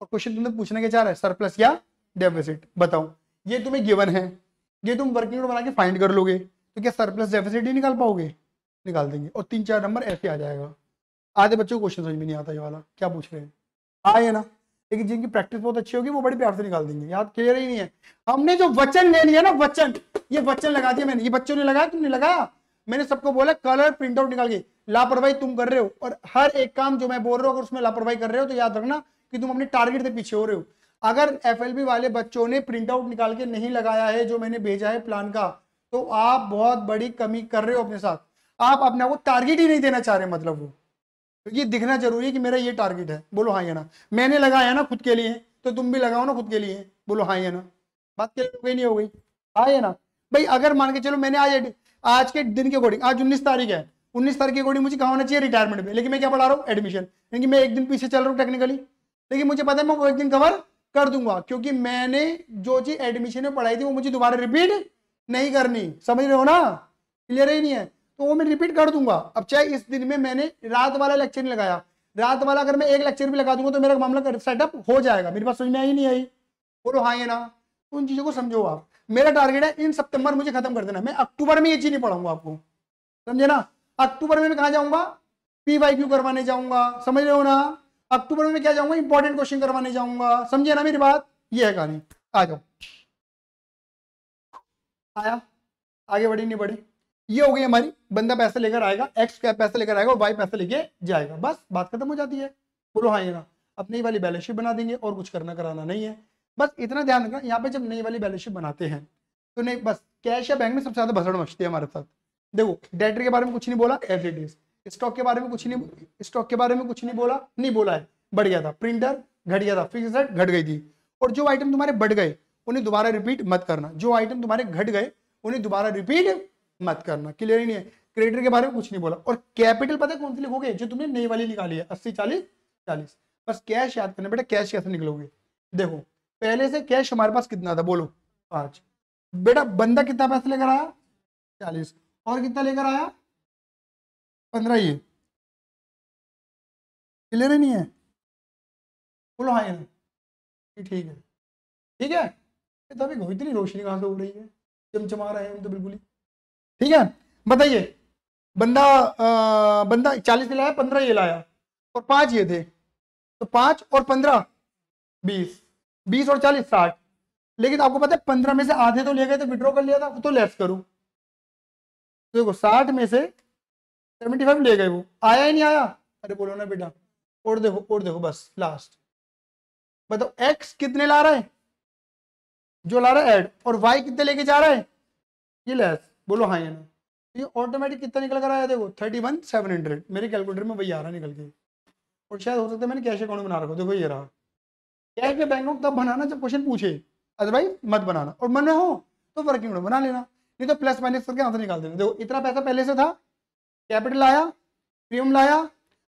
और क्वेश्चन तुमने पूछने के चाह रहा है सरप्लस या डेफिसिट बताओ ये तुम्हें गिवन है ये तुम वर्किंग नोट बना के फाइंड कर लोगे तो क्या सरप्लस डेफिसिट ही निकाल पाओगे निकाल देंगे और तीन चार नंबर ऐसे आ जाएगा आधे बच्चों को क्वेश्चन समझ में नहीं आता ये वाला क्या पूछ रहे हैं आए हाँ ना लेकिन जिनकी प्रैक्टिस बहुत अच्छी होगी वो बड़े प्यार से निकाल देंगे याद क्लियर ही नहीं है हमने जो वचन ले लिया ना वचन ये वचन लगा दिया मैंने ये बच्चों ने लगाया तुमने लगाया मैंने सबको बोला कलर प्रिंट आउट निकाल के लापरवाही तुम कर रहे हो और हर एक काम जो मैं बोल रहा हूँ अगर उसमें लापरवाही कर रहे हो तो याद रखना कि तुम अपने टारगेट से पीछे हो रहे हो अगर एफ वाले बच्चों ने प्रिंट आउट निकाल के नहीं लगाया है जो मैंने भेजा है प्लान का तो आप बहुत बड़ी कमी कर रहे हो अपने साथ आप अपने वो टारगेट ही नहीं देना चाह रहे मतलब वो क्योंकि तो दिखना जरूरी है कि मेरा ये टारगेट है बोलो हाँ या ना मैंने लगाया ना खुद के लिए तो तुम भी लगाओ ना खुद के लिए बोलो हाँ या ना बात क्या हो नहीं हो गई हाँ या ना भाई अगर मान के चलो मैंने आज आज के दिन के अकॉर्डिंग आज उन्नीस तारीख है उन्नीस तारीख के अकॉर्डिंग मुझे कहा होना चाहिए रिटायरमेंट में लेकिन मैं क्या पढ़ा रहा हूँ एडमिशन क्योंकि मैं एक दिन पीछे चल रहा हूँ टेक्निकली लेकिन मुझे पता है मैं वो एक दिन कवर कर दूंगा क्योंकि मैंने जो चीज एडमिशन में पढ़ाई थी वो मुझे दोबारा रिपीट नहीं करनी समझ रहे हो ना क्लियर ही नहीं है तो वो मैं रिपीट कर दूंगा अब चाहे इस दिन में मैंने रात वाला लेक्चर नहीं लगाया रात वाला अगर मैं एक लेक्चर भी लगा दूंगा तो मेरा मामला सेटअप हो जाएगा मेरी बात समझ में आई नहीं आई बोलो हाँ ये ना तो उन चीज़ों को समझो आप मेरा टारगेट है इन सितंबर मुझे खत्म कर देना मैं अक्टूबर में ये चीज़ नहीं पढ़ाऊंगा आपको समझे ना अक्टूबर में मैं कहा जाऊंगा पी वाई क्यू करवाने जाऊंगा समझ रहे हो ना अक्टूबर में क्या जाऊंगा इंपॉर्टेंट क्वेश्चन करवाने जाऊंगा समझे ना मेरी बात ये है कहानी आ जाओ आया आगे बढ़ी नहीं बढ़ी ये हो गई हमारी बंदा पैसा लेकर आएगा एक्स क्या पैसा लेकर आएगा वाई पैसा लेके जाएगा बस बात खत्म हो जाती है बोलो हाँ ये अब नई वाली बैलेंस शीट बना देंगे और कुछ करना कराना नहीं है बस इतना ध्यान रखना यहाँ पे जब नई वाली बैलेंस शीट बनाते हैं तो नहीं बस कैश या बैंक में सबसे ज्यादा भसड़ मचती है हमारे साथ देखो डेटर के बारे में कुछ नहीं बोला एवरी डेज स्टॉक के बारे में कुछ नहीं स्टॉक के बारे में कुछ नहीं बोला नहीं बोला है बढ़ गया था प्रिंटर घट गया था फिक्स घट गई थी और जो आइटम तुम्हारे बढ़ गए उन्हें दोबारा रिपीट मत करना जो आइटम तुम्हारे घट गए उन्हें दोबारा रिपीट मत करना क्लियर ही नहीं है क्रेडिटर के बारे में कुछ नहीं बोला और कैपिटल पता कौन सी लिखोगे जो तुमने नई वाली निकाली है अस्सी चालीस चालीस बस कैश याद करना बेटा कैश कैसे निकलोगे देखो पहले से कैश हमारे पास कितना था बोलो पांच बेटा बंदा कितना पैसा लेकर आया चालीस और कितना लेकर आया पंद्रह ये क्लियर ही नहीं है बोलो हाँ ठीक है ठीक है तभी तो इतनी रोशनी कहाँ से हो रही है चमचमा रहे हैं तो बिल्कुल ही ठीक है बताइए बंदा आ, बंदा चालीस लाया पंद्रह ये लाया और पांच ये थे तो पांच और पंद्रह बीस बीस और चालीस साठ लेकिन आपको पता है पंद्रह में से आधे तो ले गए थे तो विड्रॉ कर लिया था तो लेस करूं तो देखो साठ में से सेवेंटी फाइव ले गए वो आया ही नहीं आया अरे बोलो ना बेटा और देखो और देखो बस लास्ट बताओ एक्स कितने ला रहा है जो ला रहा है एड और वाई कितने लेके जा रहा है ये लेस बोलो हाँ या ये ऑटोमेटिक कितना निकल कर आया देखो थर्टी वन सेवन हंड्रेड मेरे कैलकुलेटर में वही आ रहा निकल के और शायद हो सकता है मैंने कैश अकाउंट बना रखा देखो ये रहा कैश में बैंक नोट तब बनाना जब क्वेश्चन पूछे अदरवाइज मत बनाना और मन हो तो वर्किंग नोट बना लेना नहीं तो प्लस माइनस करके आंसर निकाल देना देखो इतना पैसा पहले से था कैपिटल आया प्रीमियम लाया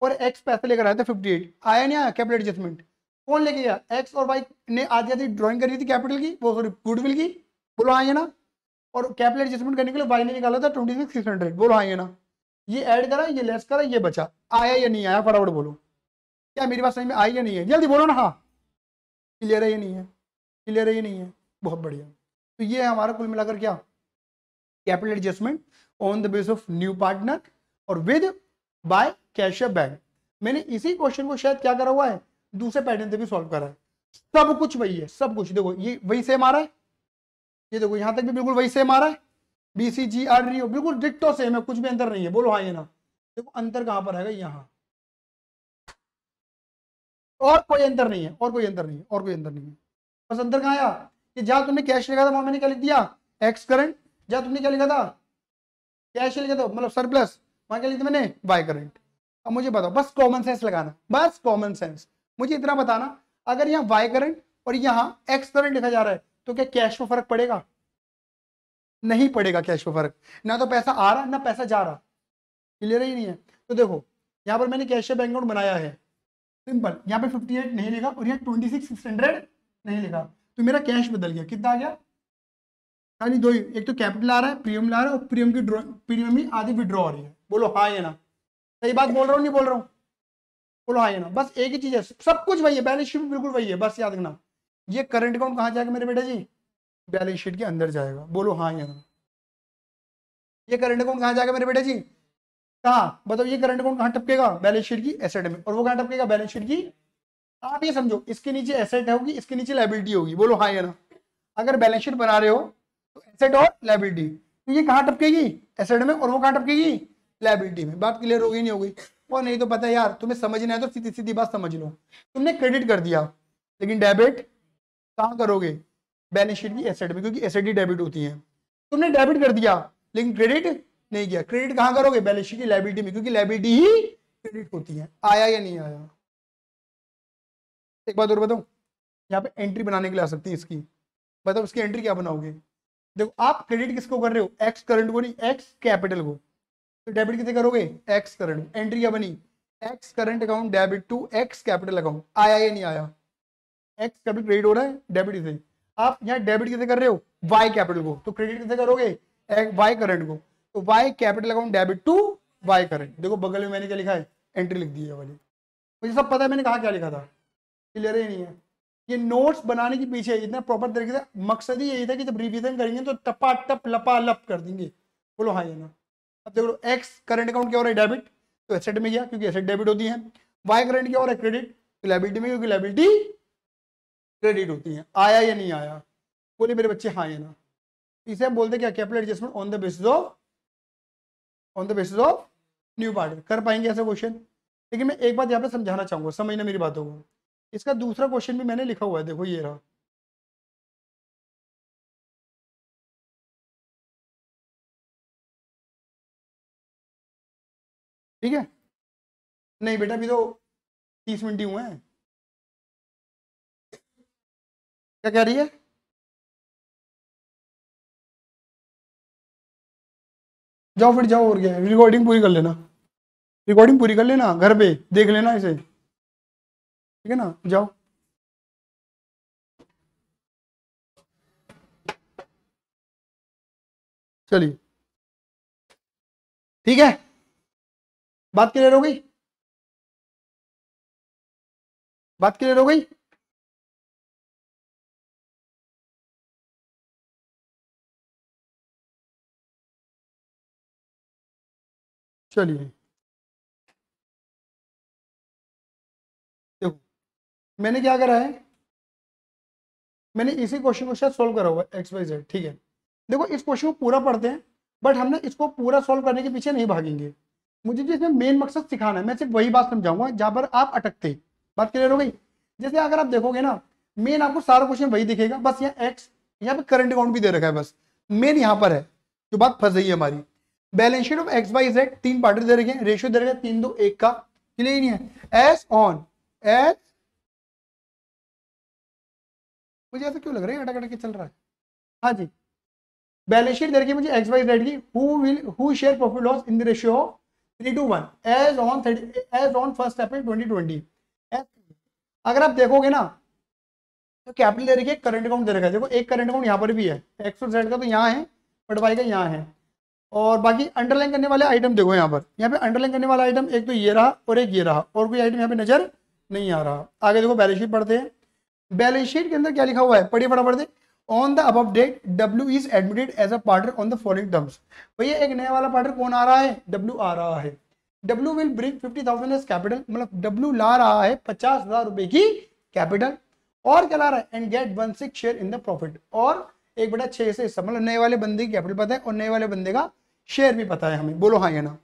और एक्स पैसे लेकर आया था फिफ्टी एट आया नहीं आया कैपिटल एडजस्टमेंट कौन लेके गया एक्स और वाई ने आधी आधी ड्रॉइंग करी थी कैपिटल की वो सॉरी गुडविल की बोलो आइए हाँ ना और कैपिटल एडजस्टमेंट करने के लिए वाई ने निकाला था ट्वेंटी सिक्स हंड्रेड बोलो आइए हाँ ना ये ऐड करा ये लेस करा ये बचा आया या नहीं आया फटाफट बोलो क्या मेरी बात समझ में आई या नहीं है जल्दी बोलो ना हाँ क्लियर है ये नहीं है क्लियर है ये नहीं है बहुत बढ़िया तो ये है हमारा कुल मिलाकर क्या capital adjustment on the base of new partner और विद बाय कैश बैंक मैंने इसी क्वेश्चन को शायद क्या करा हुआ है दूसरे पैटर्न से भी सॉल्व करा है सब कुछ वही है सब कुछ देखो ये वही सेम आ रहा है ये देखो यहां तक भी बिल्कुल वही सेम आ रहा है B C G R D O बिल्कुल डिट्टो सेम है कुछ भी अंतर नहीं है बोलो हाँ ये ना देखो अंतर कहां पर है यहाँ और कोई अंतर नहीं है और कोई अंतर नहीं है और कोई अंतर नहीं है बस अंतर कहाँ आया कि जहां तुमने कैश लिखा था वहां मैंने क्या लिख दिया एक्स करंट जहां तुमने क्या लिखा था कैश लिखा था मतलब सरप्लस वहां क्या लिखा दिया मैंने वाई करंट अब मुझे बताओ बस कॉमन सेंस लगाना बस कॉमन सेंस मुझे इतना बताना अगर यहाँ वाई करंट और यहाँ एक्स करंट लिखा जा रहा है तो क्या कैश में फर्क पड़ेगा नहीं पड़ेगा कैश में फर्क ना तो पैसा आ रहा ना पैसा जा रहा क्लियर ही नहीं है तो देखो यहाँ पर मैंने कैश बैंक अकाउंट बनाया है सिंपल यहाँ पे एट नहीं लिखा और यहाँ ट्वेंटी हंड्रेड नहीं लिखा तो मेरा कैश बदल गया कितना आ गया यानी हाँ दो ही एक तो कैपिटल आ रहा है प्रीमियम ला रहा है और प्रीमियम की प्रीमियम ही आधी विड्रॉ हो रही है बोलो हाँ ये ना सही बात बोल रहा हूँ नहीं बोल रहा हूँ बोलो हाँ ये ना बस एक ही चीज़ है सब कुछ वही है बैलेंस शीट बिल्कुल वही है बस याद रखना ये करंट अकाउंट कहाँ जाएगा मेरे बेटा जी बैलेंस शीट के अंदर जाएगा बोलो हाँ यहाँ ये करंट अकाउंट कहाँ जाएगा मेरे बेटा जी कहा बताओ ये करंट अकाउंट कहाँ टपकेगा बैलेंस शीट की एसेट में और वो कहाँ टपकेगा बैलेंस शीट की आप ये समझो इसके नीचे एसेट होगी इसके नीचे लाइबिलिटी होगी बोलो हाँ यहाँ अगर बैलेंस शीट बना रहे हो तो एसेट और लाइबिलिटी तो ये कहाँ टपकेगी एसेट में और वो कहाँ टपकेगी लाइबिलिटी में बात क्लियर हो गई नहीं होगी वो और नहीं तो पता यार तुम्हें समझना है तो सीधी सीधी बात समझ लो तुमने क्रेडिट कर दिया लेकिन डेबिट कहाँ करोगे बैलेंस शीट की एसेट में क्योंकि एसेट ही डेबिट होती है तुमने डेबिट कर दिया लेकिन क्रेडिट नहीं किया क्रेडिट कहाँ करोगे बैलेंस शीट की लाइबिलिटी में क्योंकि लाइबिलिटी ही क्रेडिट होती है आया या नहीं आया एक बात और बताओ यहाँ पे एंट्री बनाने के लिए आ सकती है इसकी बताओ इसकी एंट्री क्या बनाओगे देखो आप क्रेडिट किसको कर रहे हो एक्स करंट को नहीं एक्स कैपिटल को तो डेबिट कितने करोगे एक्स करंट एंट्री क्या बनी X current account debit to X capital account आया या नहीं आया एक्स कैपिटल क्रेडिट हो रहा है डेबिट से आप यहाँ डेबिट किसे कर रहे हो वाई कैपिटल को तो क्रेडिट किसे करोगे वाई करंट को तो Y capital account debit to Y current देखो बगल में मैंने क्या लिखा है एंट्री लिख दी है वाली मुझे सब पता है मैंने कहा क्या लिखा था क्लियर ही नहीं है ये नोट्स बनाने के पीछे इतना प्रॉपर तरीके से मकसद ही यही था कि जब रिविजन करेंगे तो टपा टप लपा लप कर देंगे बोलो हाँ ये ना अब देखो एक्स करंट अकाउंट क्या हो रहा है डेबिट तो एसेट में गया क्योंकि एसेट डेबिट होती है वाई करंट क्या हो रहा है क्रेडिट तो लाइबिलिटी में क्योंकि लाइबिलिटी क्रेडिट होती हैं आया या नहीं आया बोले मेरे बच्चे हाँ या ना इसे हम बोलते क्या capital adjustment on the basis of on the basis of new partner कर पाएंगे ऐसा क्वेश्चन लेकिन मैं एक बात यहाँ पे समझाना चाहूंगा समझना मेरी बातों को इसका दूसरा क्वेश्चन भी मैंने लिखा हुआ है देखो ये रहा ठीक है नहीं बेटा अभी तो तीस मिनट ही हुए हैं क्या कह रही है जाओ फिर जाओ और क्या रिकॉर्डिंग पूरी कर लेना रिकॉर्डिंग पूरी कर लेना घर पे देख लेना इसे ठीक है ना जाओ चलिए ठीक है बात क्लियर हो गई बात क्लियर हो गई चलिए देखो मैंने क्या करा है मैंने इसी क्वेश्चन को शायद सोल्व करा हुआ एक्स वाई जेड ठीक है देखो इस क्वेश्चन को पूरा पढ़ते हैं बट हमने इसको पूरा सोल्व करने के पीछे नहीं भागेंगे मुझे जो इसमें मेन मकसद सिखाना है मैं सिर्फ वही बात समझाऊंगा जहां पर आप अटकते बात क्लियर हो गई जैसे अगर आप देखोगे ना मेन आपको सारा क्वेश्चन वही दिखेगा बस यहाँ एक्स यहाँ पे करंट अकाउंट भी दे रखा है बस मेन यहाँ पर है जो बात फंस रही है हमारी balance sheet of X Y Z तीन पार्टी दे रखे रेशियो दे रखे तीन दो एक का क्लियर नहीं है एस ऑन एस मुझे ऐसा क्यों लग रहा है अटक अटक के चल रहा है हाँ जी बैलेंस शीट दे रखी मुझे एक्स वाई जेड की who will who share profit loss in the ratio of three two one as on thirty as on first April twenty twenty अगर आप देखोगे ना तो कैपिटल दे रखी है करंट अकाउंट दे रखा है देखो एक करंट अकाउंट यहाँ पर भी है एक्स एक्सपोर्ट जेड का तो यहाँ है बट वाई का यहाँ है और बाकी अंडरलाइन करने वाले आइटम देखो यहाँ पर यहाँ पे अंडरलाइन करने वाला आइटम एक तो ये रहा और एक ये रहा और कोई आइटम यहाँ पे नजर नहीं आ रहा आगे देखो बैलेंस शीट पढ़ते हैं बैलेंस शीट के अंदर क्या लिखा हुआ है पढ़िए फटाफट से on the above date W is admitted as a partner on the following terms भैया एक नया वाला पार्टनर कौन आ रहा है डब्ल्यू आ रहा है W will bring fifty thousand as capital मतलब डब्ल्यू ला रहा है पचास हजार रुपए की कैपिटल और क्या ला रहा है and get one six share in the profit और एक बटा छह से मतलब नए वाले बंदे की कैपिटल पता है और नए वाले बंदे का शेयर भी पता है हमें बोलो हाँ या ना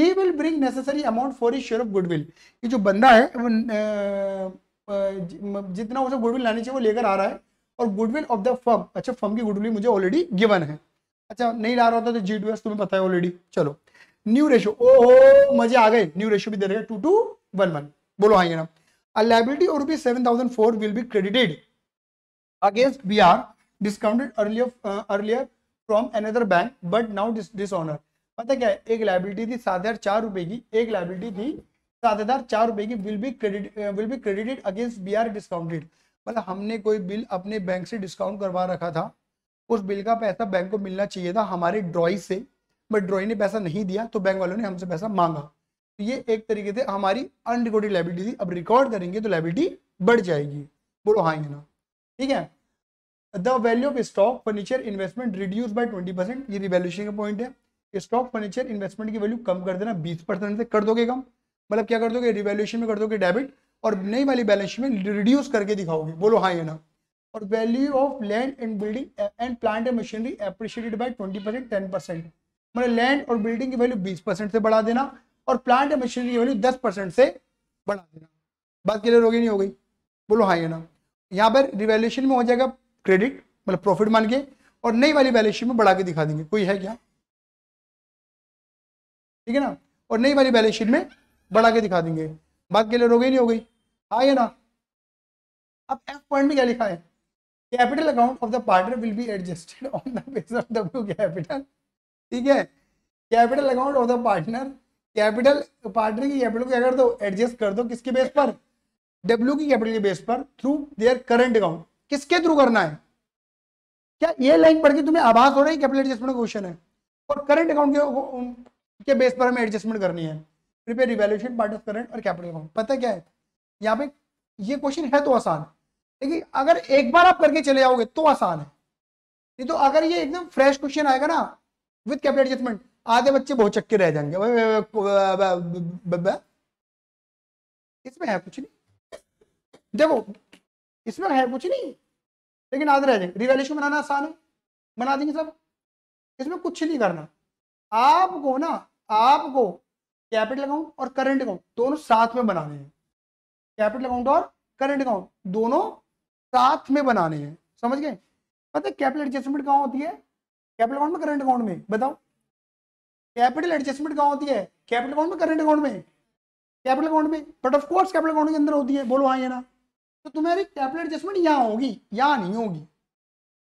he will bring necessary amount for his share of goodwill ये जो बंदा है वो जितना उसे गुडविल लानी चाहिए वो लेकर आ रहा है और गुडविल ऑफ द फर्म अच्छा फर्म की गुडविल मुझे ऑलरेडी गिवन है अच्छा नहीं ला रहा होता तो जी टू एस तुम्हें पता है ऑलरेडी चलो न्यू रेशो ओ हो मजे आ गए न्यू रेशो भी दे रहे टू टू वन वन बोलो हाँ ये ना लाइबिलिटी और rupees seven thousand four will be credited against B R discounted earlier earlier from another bank but now dishonour पता क्या है एक लाइबिलिटी थी सात हजार चार रुपए की एक लाइबिलिटी थी सात हजार चार रुपए की will be credit will be credited against B R discounted मतलब हमने कोई बिल अपने बैंक से डिस्काउंट करवा रखा था उस बिल का पैसा बैंक को मिलना चाहिए था हमारे ड्रॉई से बट ड्रॉई ने पैसा नहीं दिया तो बैंक वालों ने हमसे पैसा मांगा तो ये एक तरीके से हमारी अनरिकॉर्डेड लाइबिलिटी थी अब रिकॉर्ड करेंगे तो लाइबिलिटी बढ़ जाएगी बोलो हाँ ना ठीक है the value of stock furniture investment reduce by twenty percent ये रिवेल्यूशन का पॉइंट है स्टॉक फर्नीचर इन्वेस्टमेंट की वैल्यू कम कर देना बीस परसेंट से कर दोगे कम मतलब क्या कर दोगे रिवेल्यूशन में कर दोगे डेबिट और नई वाली बैलेंस में रिड्यूस करके दिखाओगे बोलो हाँ ये ना और value of land and building and plant and machinery appreciated by twenty percent ten percent मतलब लैंड और बिल्डिंग की वैल्यू बीस परसेंट से बढ़ा देना और प्लांट एंड मशीनरी की वैल्यू दस परसेंट से बढ़ा देना बात क्लियर होगी नहीं हो गई बोलो हाँ ये ना यहाँ पर रिवैल्यूशन में हो जाएगा क्रेडिट मतलब प्रॉफिट मान के और नई वाली बैलेंस शीट में बढ़ा के दिखा देंगे कोई है क्या ठीक है ना और नई वाली बैलेंस शीट में बढ़ा के दिखा देंगे बात के हो गई नहीं हो गई हाँ या ना अब एफ पॉइंट में क्या लिखा है capital account of the partner will be adjusted on the base of W capital ठीक है capital account of the partner capital partner की कैपिटल को क्या कर दो एडजस्ट कर दो किसके बेस पर डब्ल्यू की कैपिटल के बेस पर थ्रू देयर करंट अकाउंट किसके थ्रू करना है क्या ये लाइन पढ़ के तुम्हें आभास हो रही है कैपिटल एडजस्टमेंट क्वेश्चन है और करंट अकाउंट के के बेस पर हमें एडजस्टमेंट करनी है prepare revaluation part of current और कैपिटल अकाउंट पता क्या है यहाँ पे ये क्वेश्चन है तो आसान लेकिन अगर एक बार आप करके चले जाओगे तो आसान है नहीं तो अगर ये एकदम फ्रेश क्वेश्चन आएगा ना विद कैपिटल एडजस्टमेंट आधे बच्चे बहुत चक्के रह जाएंगे इसमें है कुछ नहीं देखो इसमें है कुछ नहीं लेकिन याद रह जाएंगे रिवेल्यूशन बनाना आसान है बना देंगे सब इसमें कुछ नहीं करना आपको ना आपको कैपिटल अकाउंट और करंट अकाउंट दोनों साथ में बनाने हैं कैपिटल अकाउंट और करंट अकाउंट दोनों साथ में बनाने हैं समझ गए पता है कैपिटल एडजस्टमेंट कहाँ होती है कैपिटल अकाउंट में करंट अकाउंट में बताओ कैपिटल एडजस्टमेंट कहाँ होती है कैपिटल अकाउंट में करंट अकाउंट में कैपिटल अकाउंट में बट ऑफकोर्स कैपिटल अकाउंट के अंदर होती है बोलो हाँ ये ना तो तुम्हारी टैबलेट एडजस्टमेंट यहाँ होगी यहाँ नहीं होगी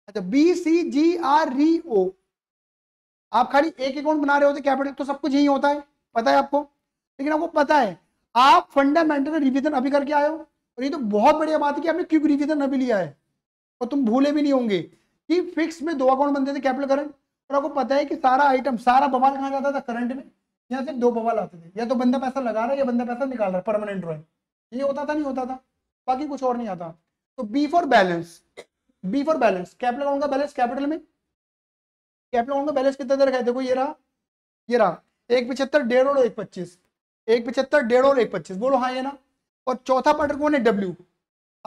अच्छा बी सी जी आर री ओ आप खाली एक अकाउंट बना रहे होते कैपिटल तो सब कुछ यही होता है पता है आपको लेकिन आपको पता है आप फंडामेंटल रिविजन अभी करके आए हो और ये तो बहुत बढ़िया बात है कि आपने क्यों रिविजन अभी लिया है और तुम भूले भी नहीं होंगे कि फिक्स में दो अकाउंट बनते थे कैपिटल करंट और आपको पता है कि सारा आइटम सारा बवाल कहाँ जाता था करंट में यहाँ से दो बवाल आते थे या तो बंदा पैसा लगा रहा है या बंदा पैसा निकाल रहा है परमानेंट ड्रॉइंग ये होता था नहीं होता था बाकी कुछ और नहीं आता तो B for balance B for balance capital account का बैलेंस कैपिटल में कैपिटल अकाउंट का बैलेंस कितना देर का है देखो ये रहा ये रहा एक पिछहत्तर डेढ़ और एक पच्चीस एक पिछहत्तर डेढ़ और एक पच्चीस बोलो हाँ ये ना और चौथा पार्टर कौन है डब्ल्यू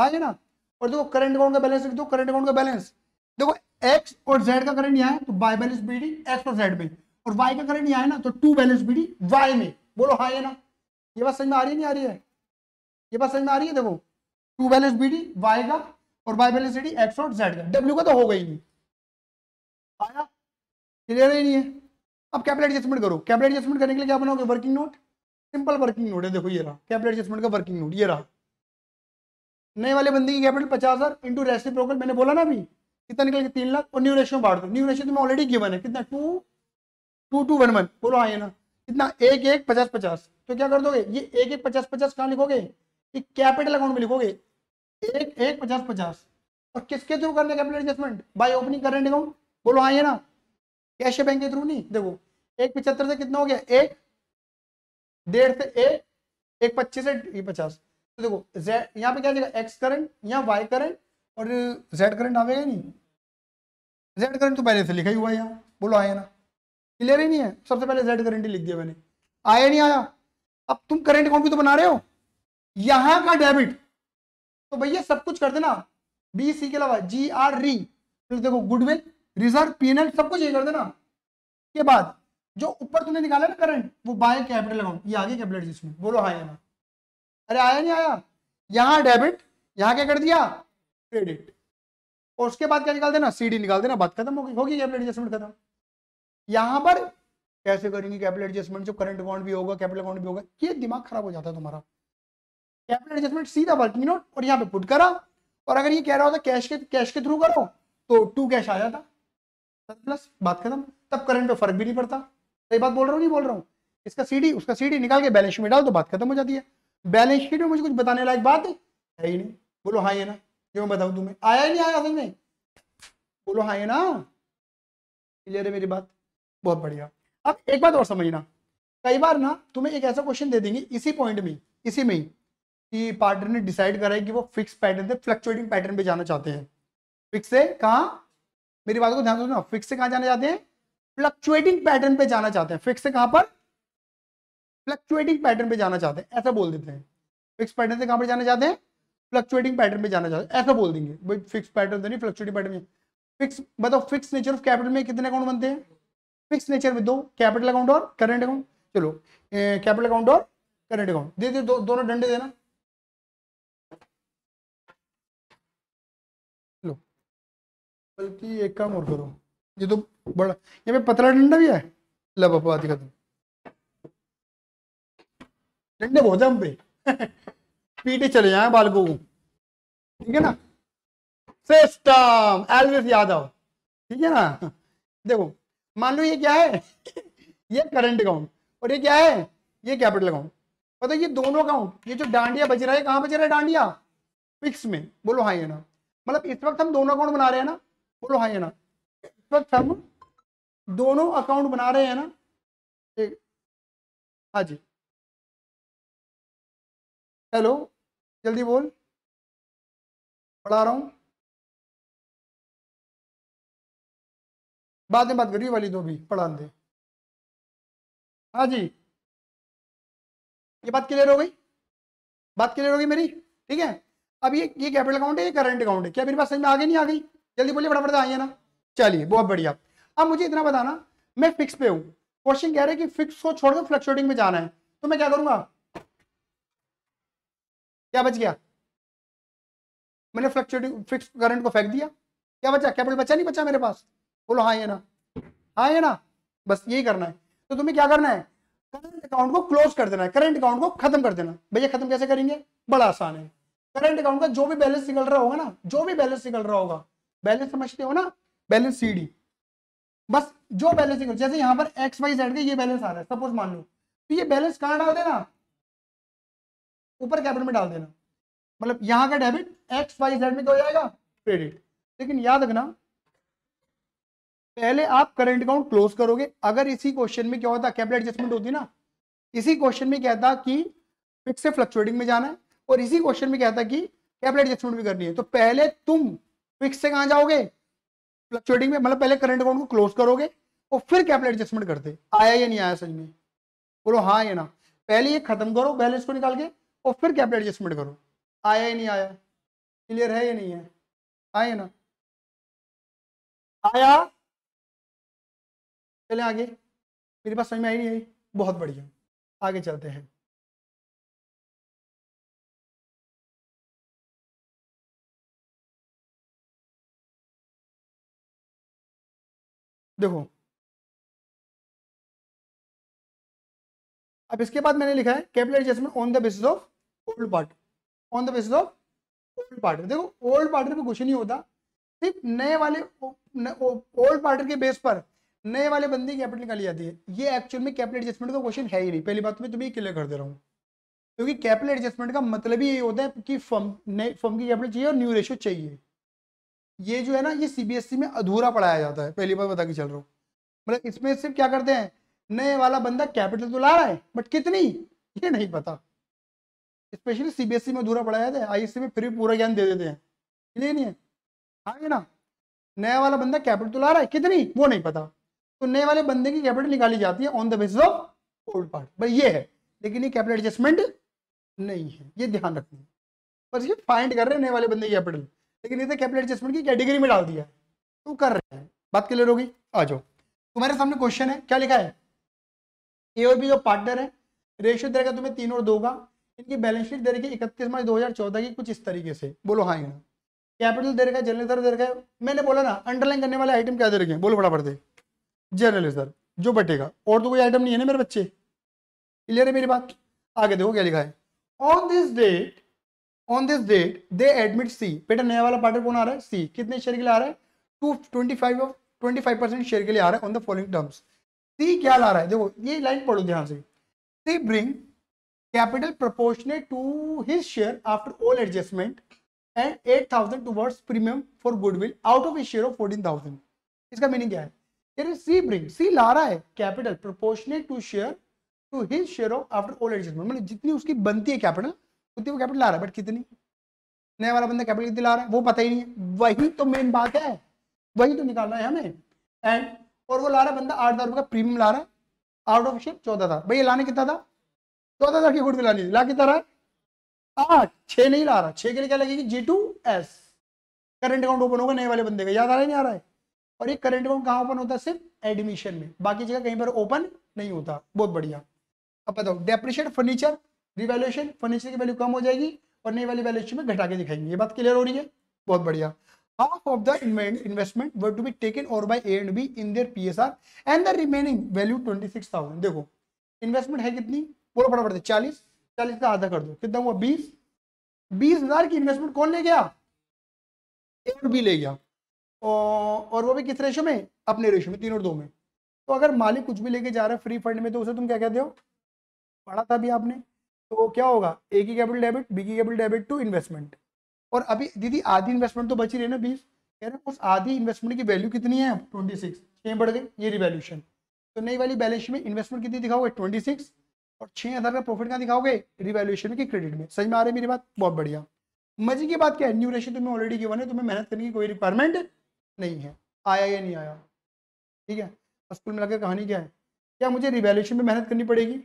हाँ ये ना और देखो करंट अकाउंट का बैलेंस देखो करंट अकाउंट का बैलेंस देखो एक्स और जेड का करंट यहाँ है तो by balance B D X और जेड में और वाई का करंट यहाँ है ना तो to balance B D Y में बोलो हाँ ये ना ये बात समझ में आ रही है नहीं आ रही है ये बात समझ में आ रही है देखो to balance B D Y का और वाई बैलेंस डी एक्स और जेड का डब्ल्यू का तो होगा ही नहीं आया क्लियर ही नहीं है अब कैपिटल एडजस्टमेंट करो कैपिटल एडजस्टमेंट करने के लिए क्या बनाओगे working note simple working note है देखो ये रहा कैपिटल एडजस्टमेंट का वर्किंग नोट ये रहा नए वाले बंदी की कैपिटल पचास हज़ार इंटू रेस्टिव प्रोकल मैंने बोला ना अभी कितना निकल के तीन लाख और न्यू रेशियो बांट दो न्यू रेशियो तुम्हें ऑलरेडी गिवन है कितना two two two one one बोलो आए हाँ ना कितना एक एक पचास पचास तो क्या कर दोगे ये एक एक पचास पचास कहाँ लिखोगे ये कैपिटल अकाउंट में लिखोगे एक एक पचास पचास और किसके थ्रू करने capital adjustment by opening current account बोलो हाँ ये ना कैश बैंक के थ्रू नहीं देखो एक पिछहत्तर से कितना हो गया एक डेढ़ से एक एक पच्चीस से पचास तो देखो जेड यहाँ पे क्या जाएगा एक्स करंट यहाँ वाई करंट और जेड करंट आवेगा नहीं जेड करंट तो पहले से लिखा ही हुआ है यहाँ बोलो आया हाँ ना क्लियर ही नहीं है सबसे पहले जेड करंट ही लिख दिया मैंने आया नहीं आया अब तुम करंट अकाउंट भी तो बना रहे हो यहाँ का डेबिट तो भैया सब कुछ कर देना बी सी के अलावा जी आर री फिर देखो गुडविल रिजर्व पीएनएल सब कुछ ये कर देना के बाद जो ऊपर तुमने निकाला ना करंट वो बाय कैपिटल लगाओ ये आगे कैपिटल जिसमें बोलो हाँ यहाँ अरे आया नहीं आया यहाँ डेबिट यहाँ क्या कर दिया क्रेडिट और उसके बाद क्या निकाल देना सीडी निकाल देना बात खत्म होगी होगी कैपिटल एडजस्टमेंट खत्म यहाँ पर कैसे करेंगे कैपिटल एडजस्टमेंट जो करंट अकाउंट भी होगा कैपिटल अकाउंट भी होगा ये दिमाग खराब हो जाता है तुम्हारा कैपिटल एडजस्टमेंट सीधा वर्किंग नोट और यहाँ पे पुट करा और अगर ये कह रहा होता कैश के कैश के थ्रू करो तो टू कैश आ जाता प्लस बात खत्म तब करंट पे फर्क भी नहीं पड़ता सही बात बोल रहा हूँ नहीं बोल रहा हूँ इसका सीडी उसका सीडी निकाल के बैलेंस शीट में डाल तो बात खत्म हो जाती है बैलेंस शीट में मुझे कुछ बताने लायक बात है है ही नहीं बोलो हाँ ये ना जो मैं बताऊँ तुम्हें आया ही नहीं आया समझ में बोलो हाँ ये ना क्लियर है मेरी बात बहुत बढ़िया अब एक बात और समझना कई बार ना तुम्हें एक ऐसा क्वेश्चन दे देंगे इसी पॉइंट में इसी में ही कि पार्टनर ने डिसाइड करा है कि वो फिक्स पैटर्न से फ्लक्चुएटिंग पैटर्न पे जाना चाहते हैं फिक्स से कहा मेरी बात को ध्यान सुनना फिक्स से कहा जाना चाहते हैं फ्लक्चुएटिंग पैटर्न पे जाना चाहते हैं फिक्स से कहां पर फ्लक्चुएटिंग पैटर्न पे जाना चाहते हैं ऐसा बोल देते हैं फिक्स पैटर्न से कहां पर जाना चाहते हैं फ्लक्चुएटिंग पैटर्न पे जाना चाहते हैं ऐसा बोल देंगे भाई फिक्स पैटर्न तो नहीं फ्लक्चुएटिंग पैटर्न में फिक्स बताओ फिक्स नेचर ऑफ कैपिटल में कितने अकाउंट बनते हैं फिक्स नेचर में दो कैपिटल अकाउंट और करंट अकाउंट चलो कैपिटल अकाउंट और करंट अकाउंट दे दे दो, दोनों डंडे देना बल्कि एक काम और करो ये तो बड़ा ये पे पतला डंडा भी है ला पापा दिखा तुम डंडे बहुत हम पे पीटे चले जाए बालकों को ठीक है ना सिस्टम एलविस यादव ठीक है ना देखो मान लो ये क्या है ये करंट अकाउंट और ये क्या है ये कैपिटल अकाउंट पता ये दोनों अकाउंट ये जो डांडिया बच रहा है कहाँ बच रहा है डांडिया फिक्स में बोलो हाँ ये ना मतलब इस वक्त हम दोनों अकाउंट बना रहे हैं ना बोलो हाँ ये ना इस वक्त हम दोनों अकाउंट बना रहे हैं ना हाँ जी हेलो जल्दी बोल पढ़ा रहा हूँ बाद में बात करिए वाली दो भी पढ़ा दे हाँ जी ये बात क्लियर हो गई बात क्लियर हो गई मेरी ठीक है अब ये ये कैपिटल अकाउंट है ये करंट अकाउंट है क्या मेरी बात समझ में आ गई नहीं आ गई जल्दी बोलिए फटाफट आइए ना चलिए बहुत बढ़िया अब मुझे इतना बताना मैं फिक्स पे हूँ क्वेश्चन कह रहे हैं कि फिक्स को छोड़कर फ्लक्चुएटिंग में जाना है तो मैं क्या करूंगा क्या बच गया मैंने फ्लक्चुएटिंग फिक्स करंट को फेंक दिया क्या बचा कैपिटल बचा नहीं बचा मेरे पास बोलो हाँ ये ना हाँ ये ना बस यही करना है तो तुम्हें क्या करना है करंट अकाउंट को क्लोज कर देना है करंट अकाउंट को खत्म कर देना भैया खत्म कैसे करेंगे बड़ा आसान है करंट अकाउंट का जो भी बैलेंस निकल रहा होगा ना जो भी बैलेंस निकल रहा होगा बैलेंस समझते हो ना बैलेंस सी डी बस जो बैलेंसिंग जैसे यहां पर एक्स वाई जेड का ये बैलेंस आ रहा है सपोज मान लो तो ये बैलेंस कहां डाल देना ऊपर कैपिटल में डाल देना मतलब यहां का डेबिट एक्स वाई जेड में तो हो जाएगा क्रेडिट लेकिन याद रखना पहले आप करंट अकाउंट क्लोज करोगे अगर इसी क्वेश्चन में क्या होता कैपिटल एडजस्टमेंट होती ना इसी क्वेश्चन में कहता कि फिक्स से फ्लक्चुएटिंग में जाना है और इसी क्वेश्चन में कहता कि कैपिटल एडजस्टमेंट भी करनी है तो पहले तुम फिक्स तो से कहां जाओगे फ्लक्चुएटिंग में मतलब पहले करंट अकाउंट को क्लोज करोगे और फिर कैपिटल एडजस्टमेंट करते आया या नहीं आया समझ में बोलो हाँ या ना पहले ये खत्म करो बैलेंस को निकाल के और फिर कैपिटल एडजस्टमेंट करो आया या नहीं आया क्लियर है या नहीं है आया ना आया चले आगे मेरे पास समझ में आई नहीं आई बहुत बढ़िया आगे चलते हैं देखो अब इसके बाद मैंने लिखा है capital adjustment on the basis of old part on the basis of old partner देखो ओल्ड पार्टर पे कुछ नहीं होता सिर्फ नए वाले ओल्ड पार्टर के बेस पर नए वाले बंदी कैपिटल निकाली जाती है ये एक्चुअल में कैपिटल एडजस्टमेंट का क्वेश्चन है ही नहीं पहली बात तो मैं तुम्हें क्लियर कर दे रहा हूँ क्योंकि कैपिटल एडजस्टमेंट का मतलब ही यही होता है कि फर्म नए फर्म की कैपिटल चाहिए और न्यू रेशियो चाहिए ये जो है ना ये सीबीएसई e में अधूरा पढ़ाया जाता है पहली बार बता के चल रहा हूँ मतलब इसमें सिर्फ क्या करते हैं नए वाला बंदा कैपिटल तो ला रहा है बट कितनी ये नहीं पता स्पेशली सीबीएसई e में अधूरा पढ़ाया जाता है आई e में फिर भी पूरा ज्ञान दे देते हैं ये नहीं है हाँ ना नया वाला बंदा कैपिटल तो ला रहा है कितनी वो नहीं पता तो नए वाले बंदे की कैपिटल निकाली जाती है on the basis of old part बस ये है लेकिन ये कैपिटल एडजस्टमेंट नहीं है ये ध्यान रखना बस ये फाइंड कर रहे हैं नए वाले बंदे की कैपिटल लेकिन इसे कैपिटल एडजस्टमेंट की कैटेगरी में डाल दिया तो कर रहे हैं बात क्लियर होगी आ जाओ तुम्हारे सामने क्वेश्चन है क्या लिखा है ए और बी जो पार्टनर है रेशियो दे देगा तुम्हें तीन और दो का इनकी बैलेंस शीट दे रखी इकतीस मार्च दो हजार चौदह की कुछ इस तरीके से बोलो हाँ यहाँ कैपिटल दे रखा है जर्नलिस्टर दे रखा है मैंने बोला ना अंडरलाइन करने वाले आइटम क्या दे रखे हैं बोलो फटाफट से जर्नलिस्टर जो बटेगा और तो कोई आइटम नहीं है ना मेरे बच्चे क्लियर है मेरी बात आगे देखो क्या लिखा है on this date on this date they admit C बेटा नया वाला पार्टनर कौन आ रहा है सी कितने शेयर के लिए आ रहा है to twenty five of twenty five percent share के लिए आ रहा है on the following terms C क्या ला रहा है देखो ये लाइन पढ़ो ध्यान से C bring capital proportion to his share after all adjustment and eight thousand to towards premium for goodwill out of share of fourteen thousand इसका मीनिंग क्या है सी ब्रिंग सी ला रहा है capital proportionate to share to his share of after all adjustment मतलब जितनी उसकी बनती है कैपिटल कितनी वो कैपिटल ला रहा है बट कितनी नया वाला बंदा कैपिटल कितनी ला रहा है वो पता ही नहीं है वही तो मेन बात है वही तो निकालना है हमें एंड और वो ला रहा बंदा आठ का प्रीमियम ला रहा है आउट ऑफ शिप चौदह था भैया लाने कितना था चौदह हज़ार की गुड भी लानी ला कितना रहा आठ छः नहीं ला रहा छः के लिए क्या लगेगी G to S current account open होगा नए वाले बंदे का याद आ रहा है नहीं आ रहा है और ये करंट अकाउंट कहाँ ओपन होता है सिर्फ एडमिशन में बाकी जगह कहीं पर ओपन नहीं होता बहुत बढ़िया अब बताओ डेप्रिशिएट फर्नीचर रिवेल्यूशन फर्नीचर की वैल्यू कम हो जाएगी और नई वाली वैल्यूशन में घटा के दिखाएंगे ये बात क्लियर हो रही है बहुत बढ़िया half of the investment were to be taken were by A and B in A P S R and the remaining value twenty six thousand देखो इन्वेस्टमेंट है कितनी बोलो फटाफट से चालीस चालीस का आधा कर दो कितना हुआ बीस बीस हजार की इन्वेस्टमेंट कौन ले गया ए और बी ले गया और, वो भी किस रेशो में अपने रेशो में तीन और दो में तो अगर मालिक कुछ भी लेके जा रहा है फ्री फंड में तो उसे तुम क्या कहते हो पढ़ा था भी आपने तो क्या होगा ए की कैपिटल डेबिट बी की कैपिटल डेबिट टू इन्वेस्टमेंट और अभी दीदी आधी इन्वेस्टमेंट तो बची रही ना बीस कह रहे उस आधी इन्वेस्टमेंट की वैल्यू कितनी है ट्वेंटी सिक्स छः बढ़ गई ये रिवेल्यूशन तो नई वाली बैलेंस में इन्वेस्टमेंट कितनी दिखाओगे ट्वेंटी सिक्स और छः हज़ार का प्रॉफिट कहाँ दिखाओगे रिवैल्यूशन की क्रेडिट में समझ में आ रही है मेरी बात बहुत बढ़िया मजे की बात क्या है न्यू रेशन तुम्हें ऑलरेडी गिवन है तुम्हें मेहनत करने की कोई रिक्वायरमेंट नहीं है आया या नहीं आया ठीक है स्कूल में लगकर कहानी क्या है क्या मुझे रिवैल्यूशन में मेहनत करनी पड़ेगी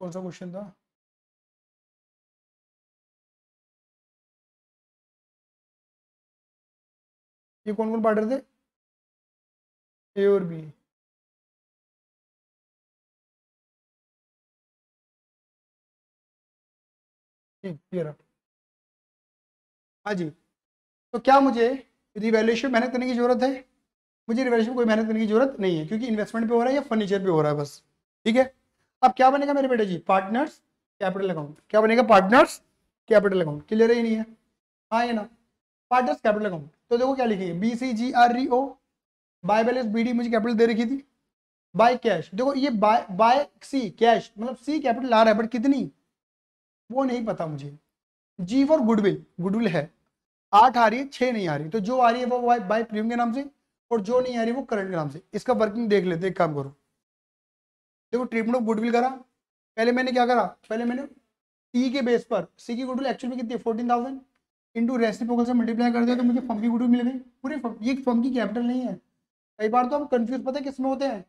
कौन सा क्वेश्चन था ये कौन कौन पार्टर थे ए और बी हाँ जी तो क्या मुझे रिवेल्यूशन मेहनत करने की जरूरत है मुझे रिवेल्यूशन कोई मेहनत करने की जरूरत नहीं है क्योंकि इन्वेस्टमेंट पे हो रहा है या फर्नीचर पे हो रहा है बस ठीक है अब क्या बनेगा मेरे बेटे जी पार्टनर्स कैपिटल अकाउंट क्या बनेगा पार्टनर्स कैपिटल अकाउंट क्लियर ही नहीं है हाँ ये ना पार्टनर्स कैपिटल अकाउंट तो देखो क्या लिखिए बी सी जी आर री ओ बाय बैलेंस बी डी मुझे कैपिटल दे रखी थी बाय कैश देखो ये बाय बाय सी कैश मतलब सी कैपिटल आ रहा है बट कितनी वो नहीं पता मुझे जी फॉर गुडविल गुडविल है आठ आ रही है छः नहीं आ रही तो जो आ रही है वो बाय प्रीमियम के नाम से और जो नहीं आ रही है वो करंट के नाम से इसका वर्किंग देख लेते एक काम करो देखो ट्रीटमेंट ऑफ गुडविल करा पहले मैंने क्या करा पहले मैंने सी के बेस पर सी की गुडविल एक्चुअल में कितनी है फोर्टीन थाउजेंड इंटू रेसिपोकल से मल्टीप्लाई कर दिया तो मुझे फर्म की गुडविल मिल गई पूरे ये फर्म की कैपिटल नहीं है कई बार तो हम कन्फ्यूज पता है किसमें होते हैं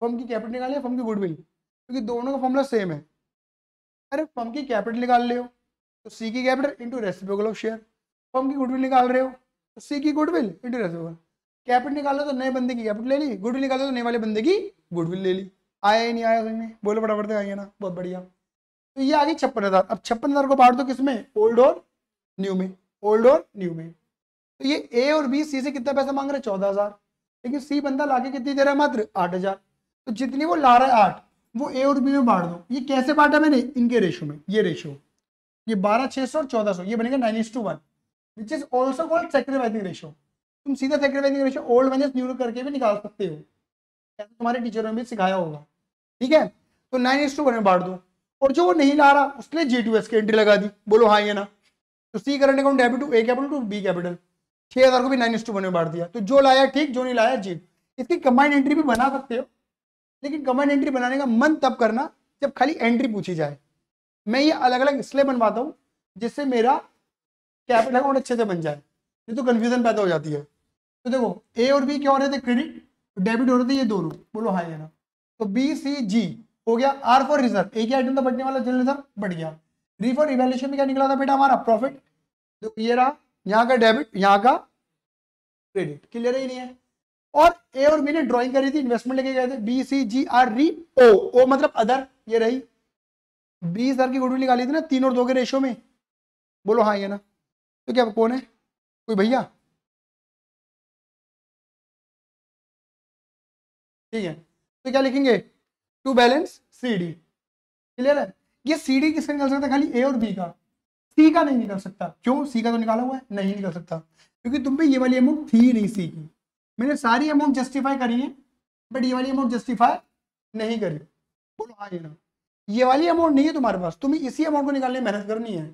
फर्म की कैपिटल निकालिए फर्म की गुडविल क्योंकि तो दोनों का फॉर्मूला सेम है अरे फर्म की कैपिटल निकाल रहे हो तो सी की capital into reciprocal of share firm की गुडविल निकाल रहे हो तो सी की गुडविल इंटू रेसिप्रोकल कैपिटल निकाल हो तो नए बंदे की कैपिटल ले ली गुडविल निकाल हो तो नए वाले बंदे की गुडविल ले ली आया ही नहीं आया समझ तो में बोलो फटाफट से आइए ना बहुत बढ़िया तो ये आ गई छप्पन हज़ार अब छप्पन हज़ार को बांट दो किसमें ओल्ड और न्यू में ओल्ड और न्यू में तो ये ए और बी सी से कितना पैसा मांग रहे हैं चौदह हज़ार लेकिन सी बंदा लाके कितनी दे रहा है मात्र आठ हज़ार तो जितनी वो ला रहा है आठ वो ए और बी में बांट दो ये कैसे बांटा मैंने इनके रेशो में ये रेशो ये बारह छह सौ और चौदह सौ ये बनेगा nine to one which is also called sacrificing ratio तुम सीधा sacrificing ratio old minus new करके भी निकाल सकते हो तुम्हारे टीचरों ने भी सिखाया होगा ठीक है तो नाइन एस टू वन में बांट दो और जो वो नहीं ला रहा उसके लिए जी टू एस की एंट्री लगा दी बोलो हाँ ये ना तो C current account debit to A capital to B capital छह हजार को भी नाइन एस टू वन में बांट दिया तो जो लाया ठीक जो नहीं लाया जी इसकी कंबाइंड एंट्री भी बना सकते हो लेकिन कंबाइंड एंट्री बनाने का मन तब करना जब खाली एंट्री पूछी जाए मैं ये अलग अलग इसलिए बनवाता हूँ जिससे मेरा कैपिटल अकाउंट अच्छे से बन जाए नहीं तो कन्फ्यूजन पैदा हो जाती है तो देखो ए और बी क्या हो रहे थे क्रेडिट डेबिट हो रहे थे ये दोनों बोलो हाँ ये ना तो बी सी जी हो गया आर फॉर रिजर्व एक ही आइटम तो बढ़ने वाला जल रिजर्व बढ़ गया री फॉर इवेल्यूशन में क्या निकला था बेटा हमारा प्रॉफिट तो ये रहा यहाँ का डेबिट यहाँ का क्रेडिट क्लियर ही नहीं है और ए और बी ने ड्रॉइंग करी थी इन्वेस्टमेंट लेके गए थे बी सी जी आर री ओ ओ मतलब अदर ये रही बीस हजार की गुडविल निकाली थी ना तीन और दो के रेशो में बोलो हाँ ये ना तो क्या कौन है कोई भैया ठीक है तो क्या लिखेंगे to balance C D clear है ये सी डी किसका निकल सकता है खाली ए और बी का सी का नहीं निकल सकता क्यों सी का तो निकाला हुआ है नहीं निकल सकता क्योंकि तुम पे ये वाली अमाउंट थी नहीं सी की मैंने सारी अमाउंट जस्टिफाई करी है बट ये वाली अमाउंट जस्टिफाई नहीं करी बोलो हाँ ये ना ये वाली अमाउंट नहीं है तुम्हारे पास तुम्हें इसी अमाउंट को निकालने मेहनत करनी है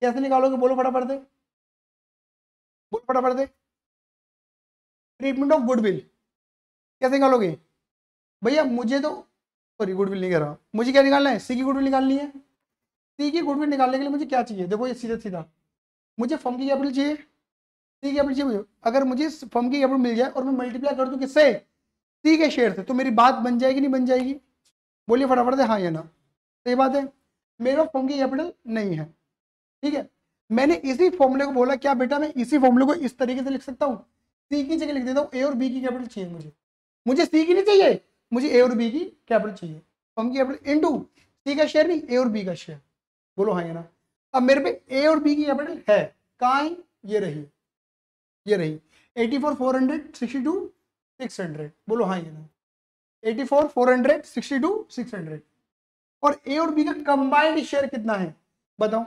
कैसे निकालोगे बोलो फटाफट दे बोलो फटाफट दे ट्रीटमेंट ऑफ गुडविल कैसे निकालोगे भैया मुझे तो सॉरी गुडविल नहीं कर रहा मुझे क्या निकालना है सी की गुडविल निकालनी है सी की गुडविल निकालने के लिए मुझे क्या चाहिए देखो ये सीधा सीधा मुझे फॉर्म की कैपिटल चाहिए सी की कैपिटल चाहिए अगर मुझे फॉर्म की कैपिटल मिल जाए और मैं मल्टीप्लाई कर दूँ किससे सी के शेयर से तो मेरी बात बन जाएगी नहीं बन जाएगी बोलिए फटाफट से हाँ या ना सही बात है मेरा फॉर्म की कैपिटल नहीं है ठीक है मैंने इसी फॉर्मूले को बोला क्या बेटा मैं इसी फॉर्मूले को इस तरीके से लिख सकता हूँ सी की जगह लिख देता हूँ ए और बी की कैपिटल चाहिए मुझे मुझे सी की नहीं चाहिए मुझे ए और बी की कैपिटल चाहिए फर्म की कैपिटल इन टू सी का शेयर नहीं ए और बी का शेयर बोलो हाँ ना अब मेरे पे ए और बी की कैपिटल है कहाँ ही ये रही ये रही eighty four four hundred sixty two six hundred बोलो हाँ ये ना eighty four four hundred sixty two six hundred और ए और बी का कंबाइंड शेयर कितना है बताओ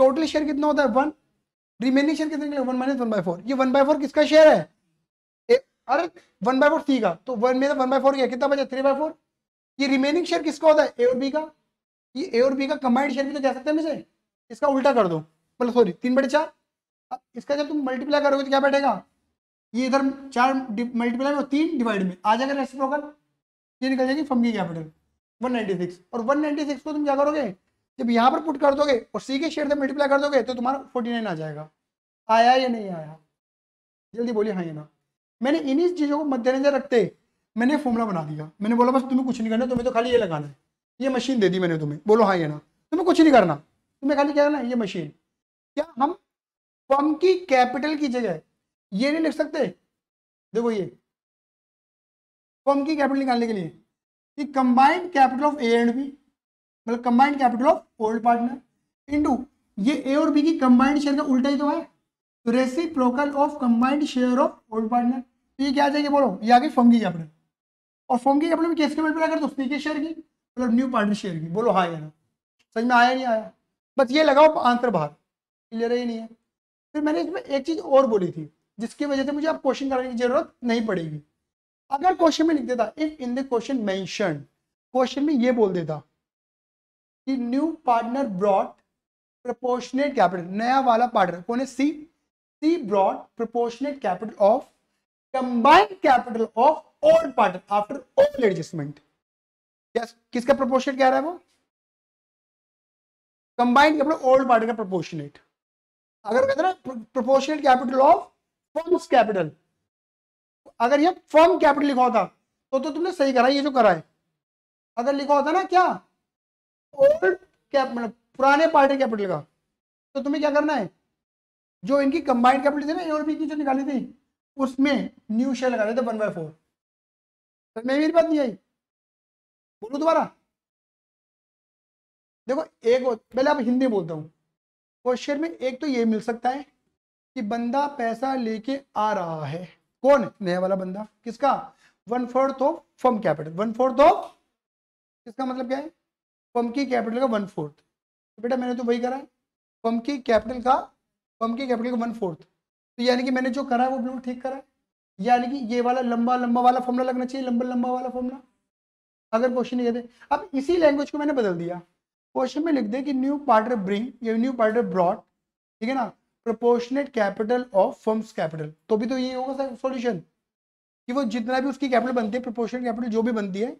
टोटल शेयर कितना होता है वन रिमेनिंग शेयर कितने के लिए one minus one by four ये वन बाय फोर किसका शेयर है और वन बाय फोर सी का तो वन में वन बाय फोर क्या कितना बचा थ्री बाय फोर ये रिमेनिंग शेयर किसका होता है ए और बी का ये ए और बी का कंबाइंड शेयर भी तो कह सकते हैं मुझे इसका उल्टा कर दो मतलब सॉरी तीन बटे चार अब इसका जब तुम मल्टीप्लाई करोगे तो क्या बैठेगा ये इधर चार मल्टीप्लाई में तीन डिवाइड में आ जाएगा रेसिप्रोकल ये निकल जाएगी फम की कैपिटल सिक्स और सिक्स को तुम क्या करोगे जब यहाँ पर पुट कर दोगे और सी के शेयर से मल्टीप्लाई कर दोगे तो तुम्हारा नाइन आ जाएगा आया या नहीं आया जल्दी बोलिए हाँ ये ना मैंने इन्हीं चीज़ों को मद्देनजर रखते मैंने फॉर्मूला बना दिया मैंने बोला बस तुम्हें कुछ नहीं करना तुम्हें तो खाली ये लगाना है ये मशीन दे दी मैंने तुम्हें बोलो हाँ ये ना तुम्हें कुछ नहीं करना तुम्हें खाली क्या करना है ये मशीन क्या हम फर्म की कैपिटल की जगह ये नहीं लिख सकते देखो ये फर्म की कैपिटल निकालने के लिए कि combined capital of A and B मतलब combined capital of old partner into ये ए और बी की कंबाइंड शेयर का उल्टा ही तो है reciprocal of combined share of old partner तो ये क्या आ जाएगी बोलो ये आ गई फंगी की अपने और फंगी की अपने में किसके मल्टीप्लाई कर दो तो पी के शेयर की मतलब न्यू पार्टनर शेयर की बोलो हाँ यार ना समझ में आया नहीं आया बस ये लगाओ आंसर बाहर क्लियर ही नहीं है फिर मैंने इसमें एक चीज़ और बोली थी जिसकी वजह से मुझे अब क्वेश्चन कराने की जरूरत नहीं पड़ेगी अगर क्वेश्चन में लिख देता if in the question mention question में ये बोल देता कि new partner brought proportionate capital नया वाला पार्टनर कौन है C C brought proportionate capital of combined capital of all partner after all adjustment yes किसका प्रोपोर्शन क्या रहा है वो कंबाइंड कैपिटल ओल्ड पार्टनर का प्रोपोर्शनेट अगर कहते ना proportionate capital of firm's capital अगर ये फर्म कैपिटल लिखा होता तो तो तुमने सही करा ये जो करा है अगर लिखा होता ना क्या ओल्ड कैप मतलब पुराने पार्टनर कैपिटल का तो तुम्हें क्या करना है जो इनकी कंबाइंड कैपिटल थी ना ये और भी की जो निकाली थी उसमें न्यू शेयर लगा देते वन बाय फोर सर मैं मेरी बात नहीं आई बोलो दोबारा देखो एक पहले आप हिंदी बोलता हूँ क्वेश्चन में एक तो ये मिल सकता है कि बंदा पैसा लेके आ रहा है कौन नया वाला बंदा किसका one fourth of firm capital one fourth of किसका मतलब क्या है फर्म की कैपिटल का वन फोर्थ बेटा मैंने तो वही करा है फर्म की कैपिटल का फर्म की कैपिटल का वन फोर्थ तो यानी कि मैंने जो करा है वो बिल्कुल ठीक करा है यानी कि ये वाला लंबा लंबा वाला फॉर्मूला लगना चाहिए लंबा लंबा वाला फॉर्मूला अगर क्वेश्चन ये दे अब इसी लैंग्वेज को मैंने बदल दिया क्वेश्चन में लिख दे कि न्यू पार्टनर ब्रिंग या न्यू पार्टनर ब्रॉड ठीक है ना proportionate capital of firm's capital तो भी तो ये होगा सर सोल्यूशन कि वो जितना भी उसकी कैपिटल बनती है प्रोपोर्शनेट कैपिटल जो भी बनती है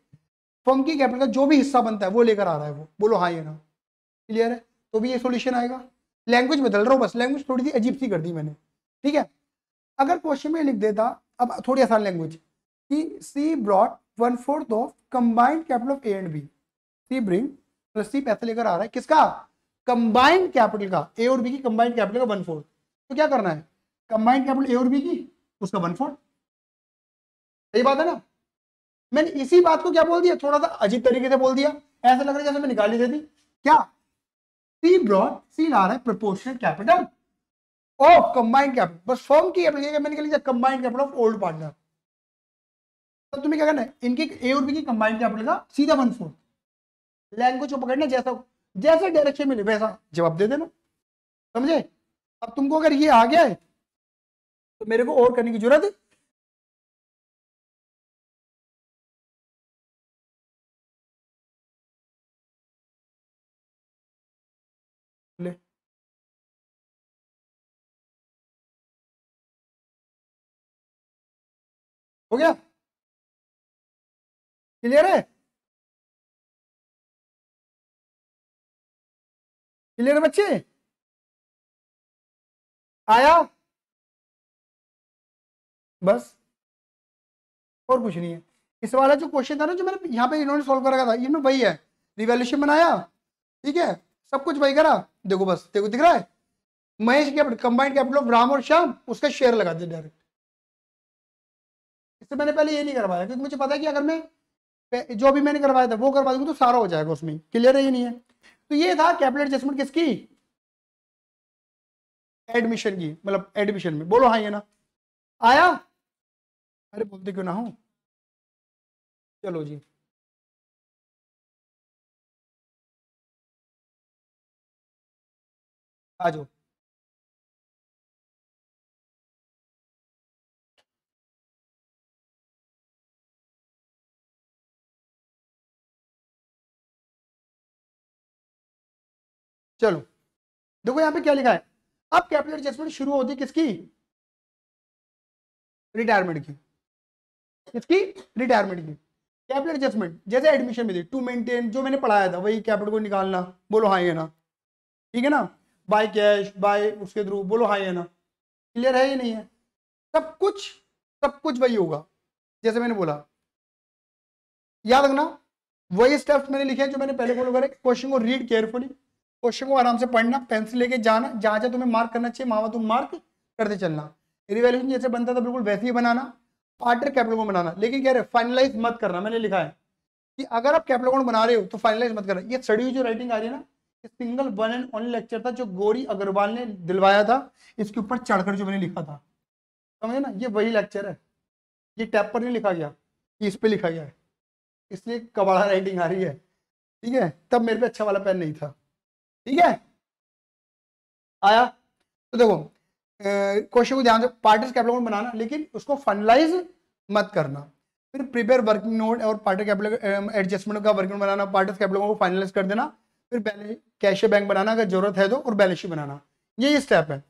फर्म की कैपिटल का जो भी हिस्सा बनता है वो लेकर आ रहा है वो बोलो हाँ ये ना क्लियर है तो भी ये सोल्यूशन आएगा लैंग्वेज बदल रहा हूँ बस लैंग्वेज थोड़ी सी अजीब सी कर दी मैंने ठीक है अगर क्वेश्चन में लिख देता अब थोड़ी आसान लैंग्वेज कि C brought one fourth of combined capital of A and B C bring plus C पैसा लेकर आ रहा है किसका कंबाइंड कैपिटल का ए और बी की कंबाइंड कैपिटल का वन फोर्थ तो क्या करना है कंबाइंड कैपिटल ए और बी की उसका वन फोर्थ सही बात है ना मैंने इसी बात को क्या बोल दिया थोड़ा सा अजीब तरीके से बोल दिया ऐसा लग रहा है जैसे मैं निकाली देती क्या सी ब्रॉड सी ला रहा है proportional capital of combined capital बस फॉर्म की एप्लीकेशन के लिए combined capital of old partner तो तुम्हें क्या करना है इनकी ए और बी की कंबाइंड कैपिटल का सीधा वन फोर्थ लैंग्वेज को पकड़ना जैसा जैसे डायरेक्शन मिले वैसा जवाब दे देना समझे अब तुमको अगर ये आ गया है तो मेरे को और करने की जरूरत है ले हो गया क्लियर है क्लियर बच्चे आया बस और कुछ नहीं है इस वाला जो क्वेश्चन था ना जो मैंने यहाँ पे इन्होंने सॉल्व कर रखा था इन्होंने वही है रिवेल्यूशन बनाया ठीक है सब कुछ वही करा देखो बस देखो दिख रहा है Mahesh capital combined capital of Ram और श्याम उसका शेयर लगा दिया डायरेक्ट तो मैंने पहले ये नहीं करवाया क्योंकि मुझे पता है कि अगर मैं जो भी मैंने करवाया था वो करवा दूंगा तो सारा हो जाएगा उसमें क्लियर है ये नहीं है तो ये था कैपिटल एडजस्टमेंट किसकी एडमिशन की मतलब एडमिशन में बोलो हाँ ये ना आया अरे बोलते क्यों ना हो चलो जी आ जाओ चलो देखो यहां पे क्या लिखा है अब कैपिटल एडजस्टमेंट शुरू होती किसकी रिटायरमेंट की किसकी रिटायरमेंट की कैपिटल एडजस्टमेंट जैसे एडमिशन में टू मेंटेन जो मैंने पढ़ाया था वही कैपिटल को निकालना बोलो हाई है ना ठीक है ना बाय कैश बाय उसके थ्रू बोलो हाई है ना क्लियर है या नहीं है सब कुछ सब कुछ वही होगा जैसे मैंने बोला याद रखना वही स्टेप्स मैंने लिखे हैं जो मैंने पहले बोलो करे क्वेश्चन को रीड केयरफुली क्वेश्चन को आराम से पढ़ना पेंसिल लेके जाना जहाँ जहाँ तुम्हें मार्क करना चाहिए वहाँ तुम मार्क करते चलना रिवेल्यूशन जैसे बनता था तो बिल्कुल वैसे ही बनाना पार्टनर कैप्लोगोन बनाना लेकिन कह रहे फाइनलाइज मत करना मैंने लिखा है कि अगर आप कैप्लोगोन बना रहे हो तो फाइनलाइज मत करना ये सड़ी हुई जो राइटिंग आ रही है ना ये single one and only lecture था जो गौरी अग्रवाल ने दिलवाया था इसके ऊपर चढ़कर जो मैंने लिखा था समझे ना ये वही लेक्चर है ये टैप पर नहीं लिखा गया इस पर लिखा गया है इसलिए कबाड़ा राइटिंग आ रही है ठीक है तब मेरे पे अच्छा वाला पेन नहीं था ठीक है आया तो देखो क्वेश्चन को ध्यान दो पार्टनर कैपिटल बनाना लेकिन उसको फाइनलाइज मत करना फिर प्रिपेयर वर्किंग नोट और पार्टनर कैपिटल एडजस्टमेंट का वर्किंग बनाना पार्टनर कैपिटल को फाइनलाइज कर देना फिर बैलेंस कैश बैंक बनाना अगर जरूरत है तो और बैलेंस शीट बनाना ये स्टेप है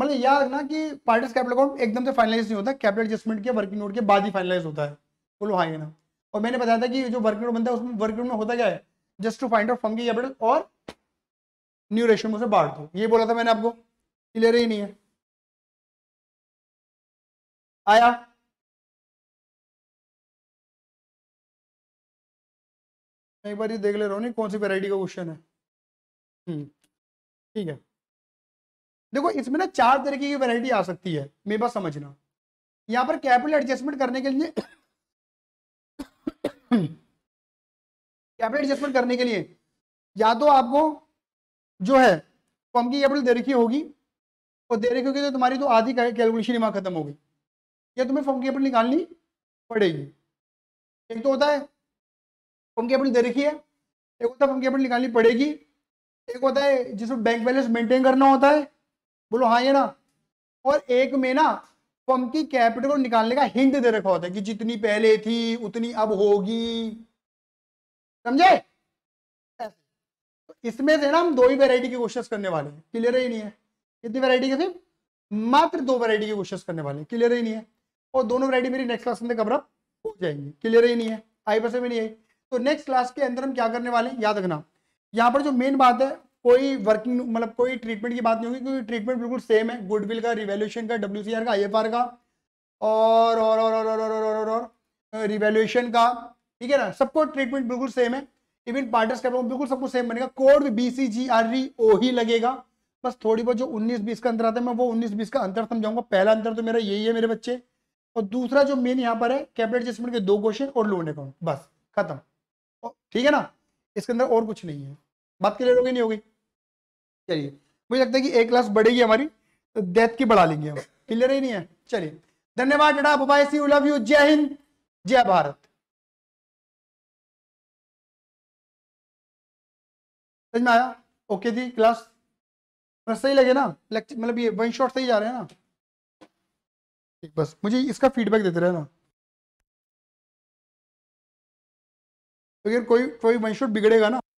मतलब याद रखना कि पार्टनर्स कैपिटल अकाउंट एकदम से फाइनलाइज नहीं होता कैपिटल एडजस्टमेंट के वर्किंग नोट के बाद ही फाइनलाइज होता है बोलो हाँ ना और मैंने बताया था कि जो वर्किंग नोट बनता है उसमें वर्किंग नोट होता क्या है just to find out firm capital और न्यू रेशियो में से बांट दो ये बोला था मैंने आपको क्लियर ही नहीं है आया एक बार ये देख ले रहा हूँ कौन सी वेराइटी का क्वेश्चन है हम्म, ठीक है देखो इसमें ना चार तरीके की वेराइटी आ सकती है मेरी बात समझना यहाँ पर कैपिटल एडजस्टमेंट करने के लिए कैपिटल एडजस्टमेंट करने के लिए या तो आपको जो है फॉर्म की कैपिटल दे रखी होगी और दे रखी होगी तो तुम्हारी तो आधी कैलकुलेशन ही वहाँ खत्म होगी या तुम्हें फॉर्म की कैपिटल निकालनी पड़ेगी एक तो होता है फॉर्म की कैपिटल दे रखी है एक होता है फॉर्म की कैपिटल निकालनी पड़ेगी एक होता है जिसमें बैंक बैलेंस मेंटेन करना होता है बोलो हाँ ये ना और एक में ना फॉर्म की कैपिटल को निकालने का हिंट दे रखा होता है कि जितनी पहले थी उतनी अब होगी समझे इसमें से ना हम दो ही वेरायटी के क्वेश्चन करने वाले हैं क्लियर ही नहीं है कितनी वेराइटी के सिर्फ मात्र दो वेराइटी के क्वेश्चन करने वाले हैं क्लियर ही नहीं है और दोनों वेराइटी मेरी नेक्स्ट क्लास में कवर अप हो जाएंगी क्लियर ही नहीं है आई बस में नहीं आई तो नेक्स्ट क्लास के अंदर हम क्या करने वाले हैं याद रखना यहाँ पर जो मेन बात है कोई वर्किंग मतलब कोई ट्रीटमेंट की बात नहीं होगी क्योंकि ट्रीटमेंट बिल्कुल सेम है गुडविल का रिवेल्यूशन का डब्ल्यू का आई का आई और और और और और और और रिवेल्यूशन का ठीक है ना सबको ट्रीटमेंट बिल्कुल सेम है इवन पार्टर्स कर बिल्कुल सब कुछ सेम बनेगा कोड भी B C G R E ओ ही लगेगा बस थोड़ी बहुत जो 19 बीस का अंतर आता है मैं वो 19 बीस का अंतर समझाऊंगा पहला अंतर तो मेरा यही है मेरे बच्चे और दूसरा जो मेन यहाँ पर है कैपिटल एडजस्टमेंट के दो क्वेश्चन और लोन अकाउंट बस खत्म ठीक है ना इसके अंदर और कुछ नहीं है बात क्लियर होगी नहीं होगी चलिए मुझे लगता है कि एक क्लास बढ़ेगी हमारी तो डेथ की बढ़ा लेंगे हम क्लियर ही नहीं है चलिए धन्यवाद tata bye see you love you जय हिंद जय भारत समझ में आया ओके दी क्लास सही लगे ना लेक्चर मतलब ये वन शॉट सही जा रहे हैं ना ठीक बस मुझे इसका फीडबैक देते रहे ना तो अगर तो कोई कोई वन शॉट बिगड़ेगा ना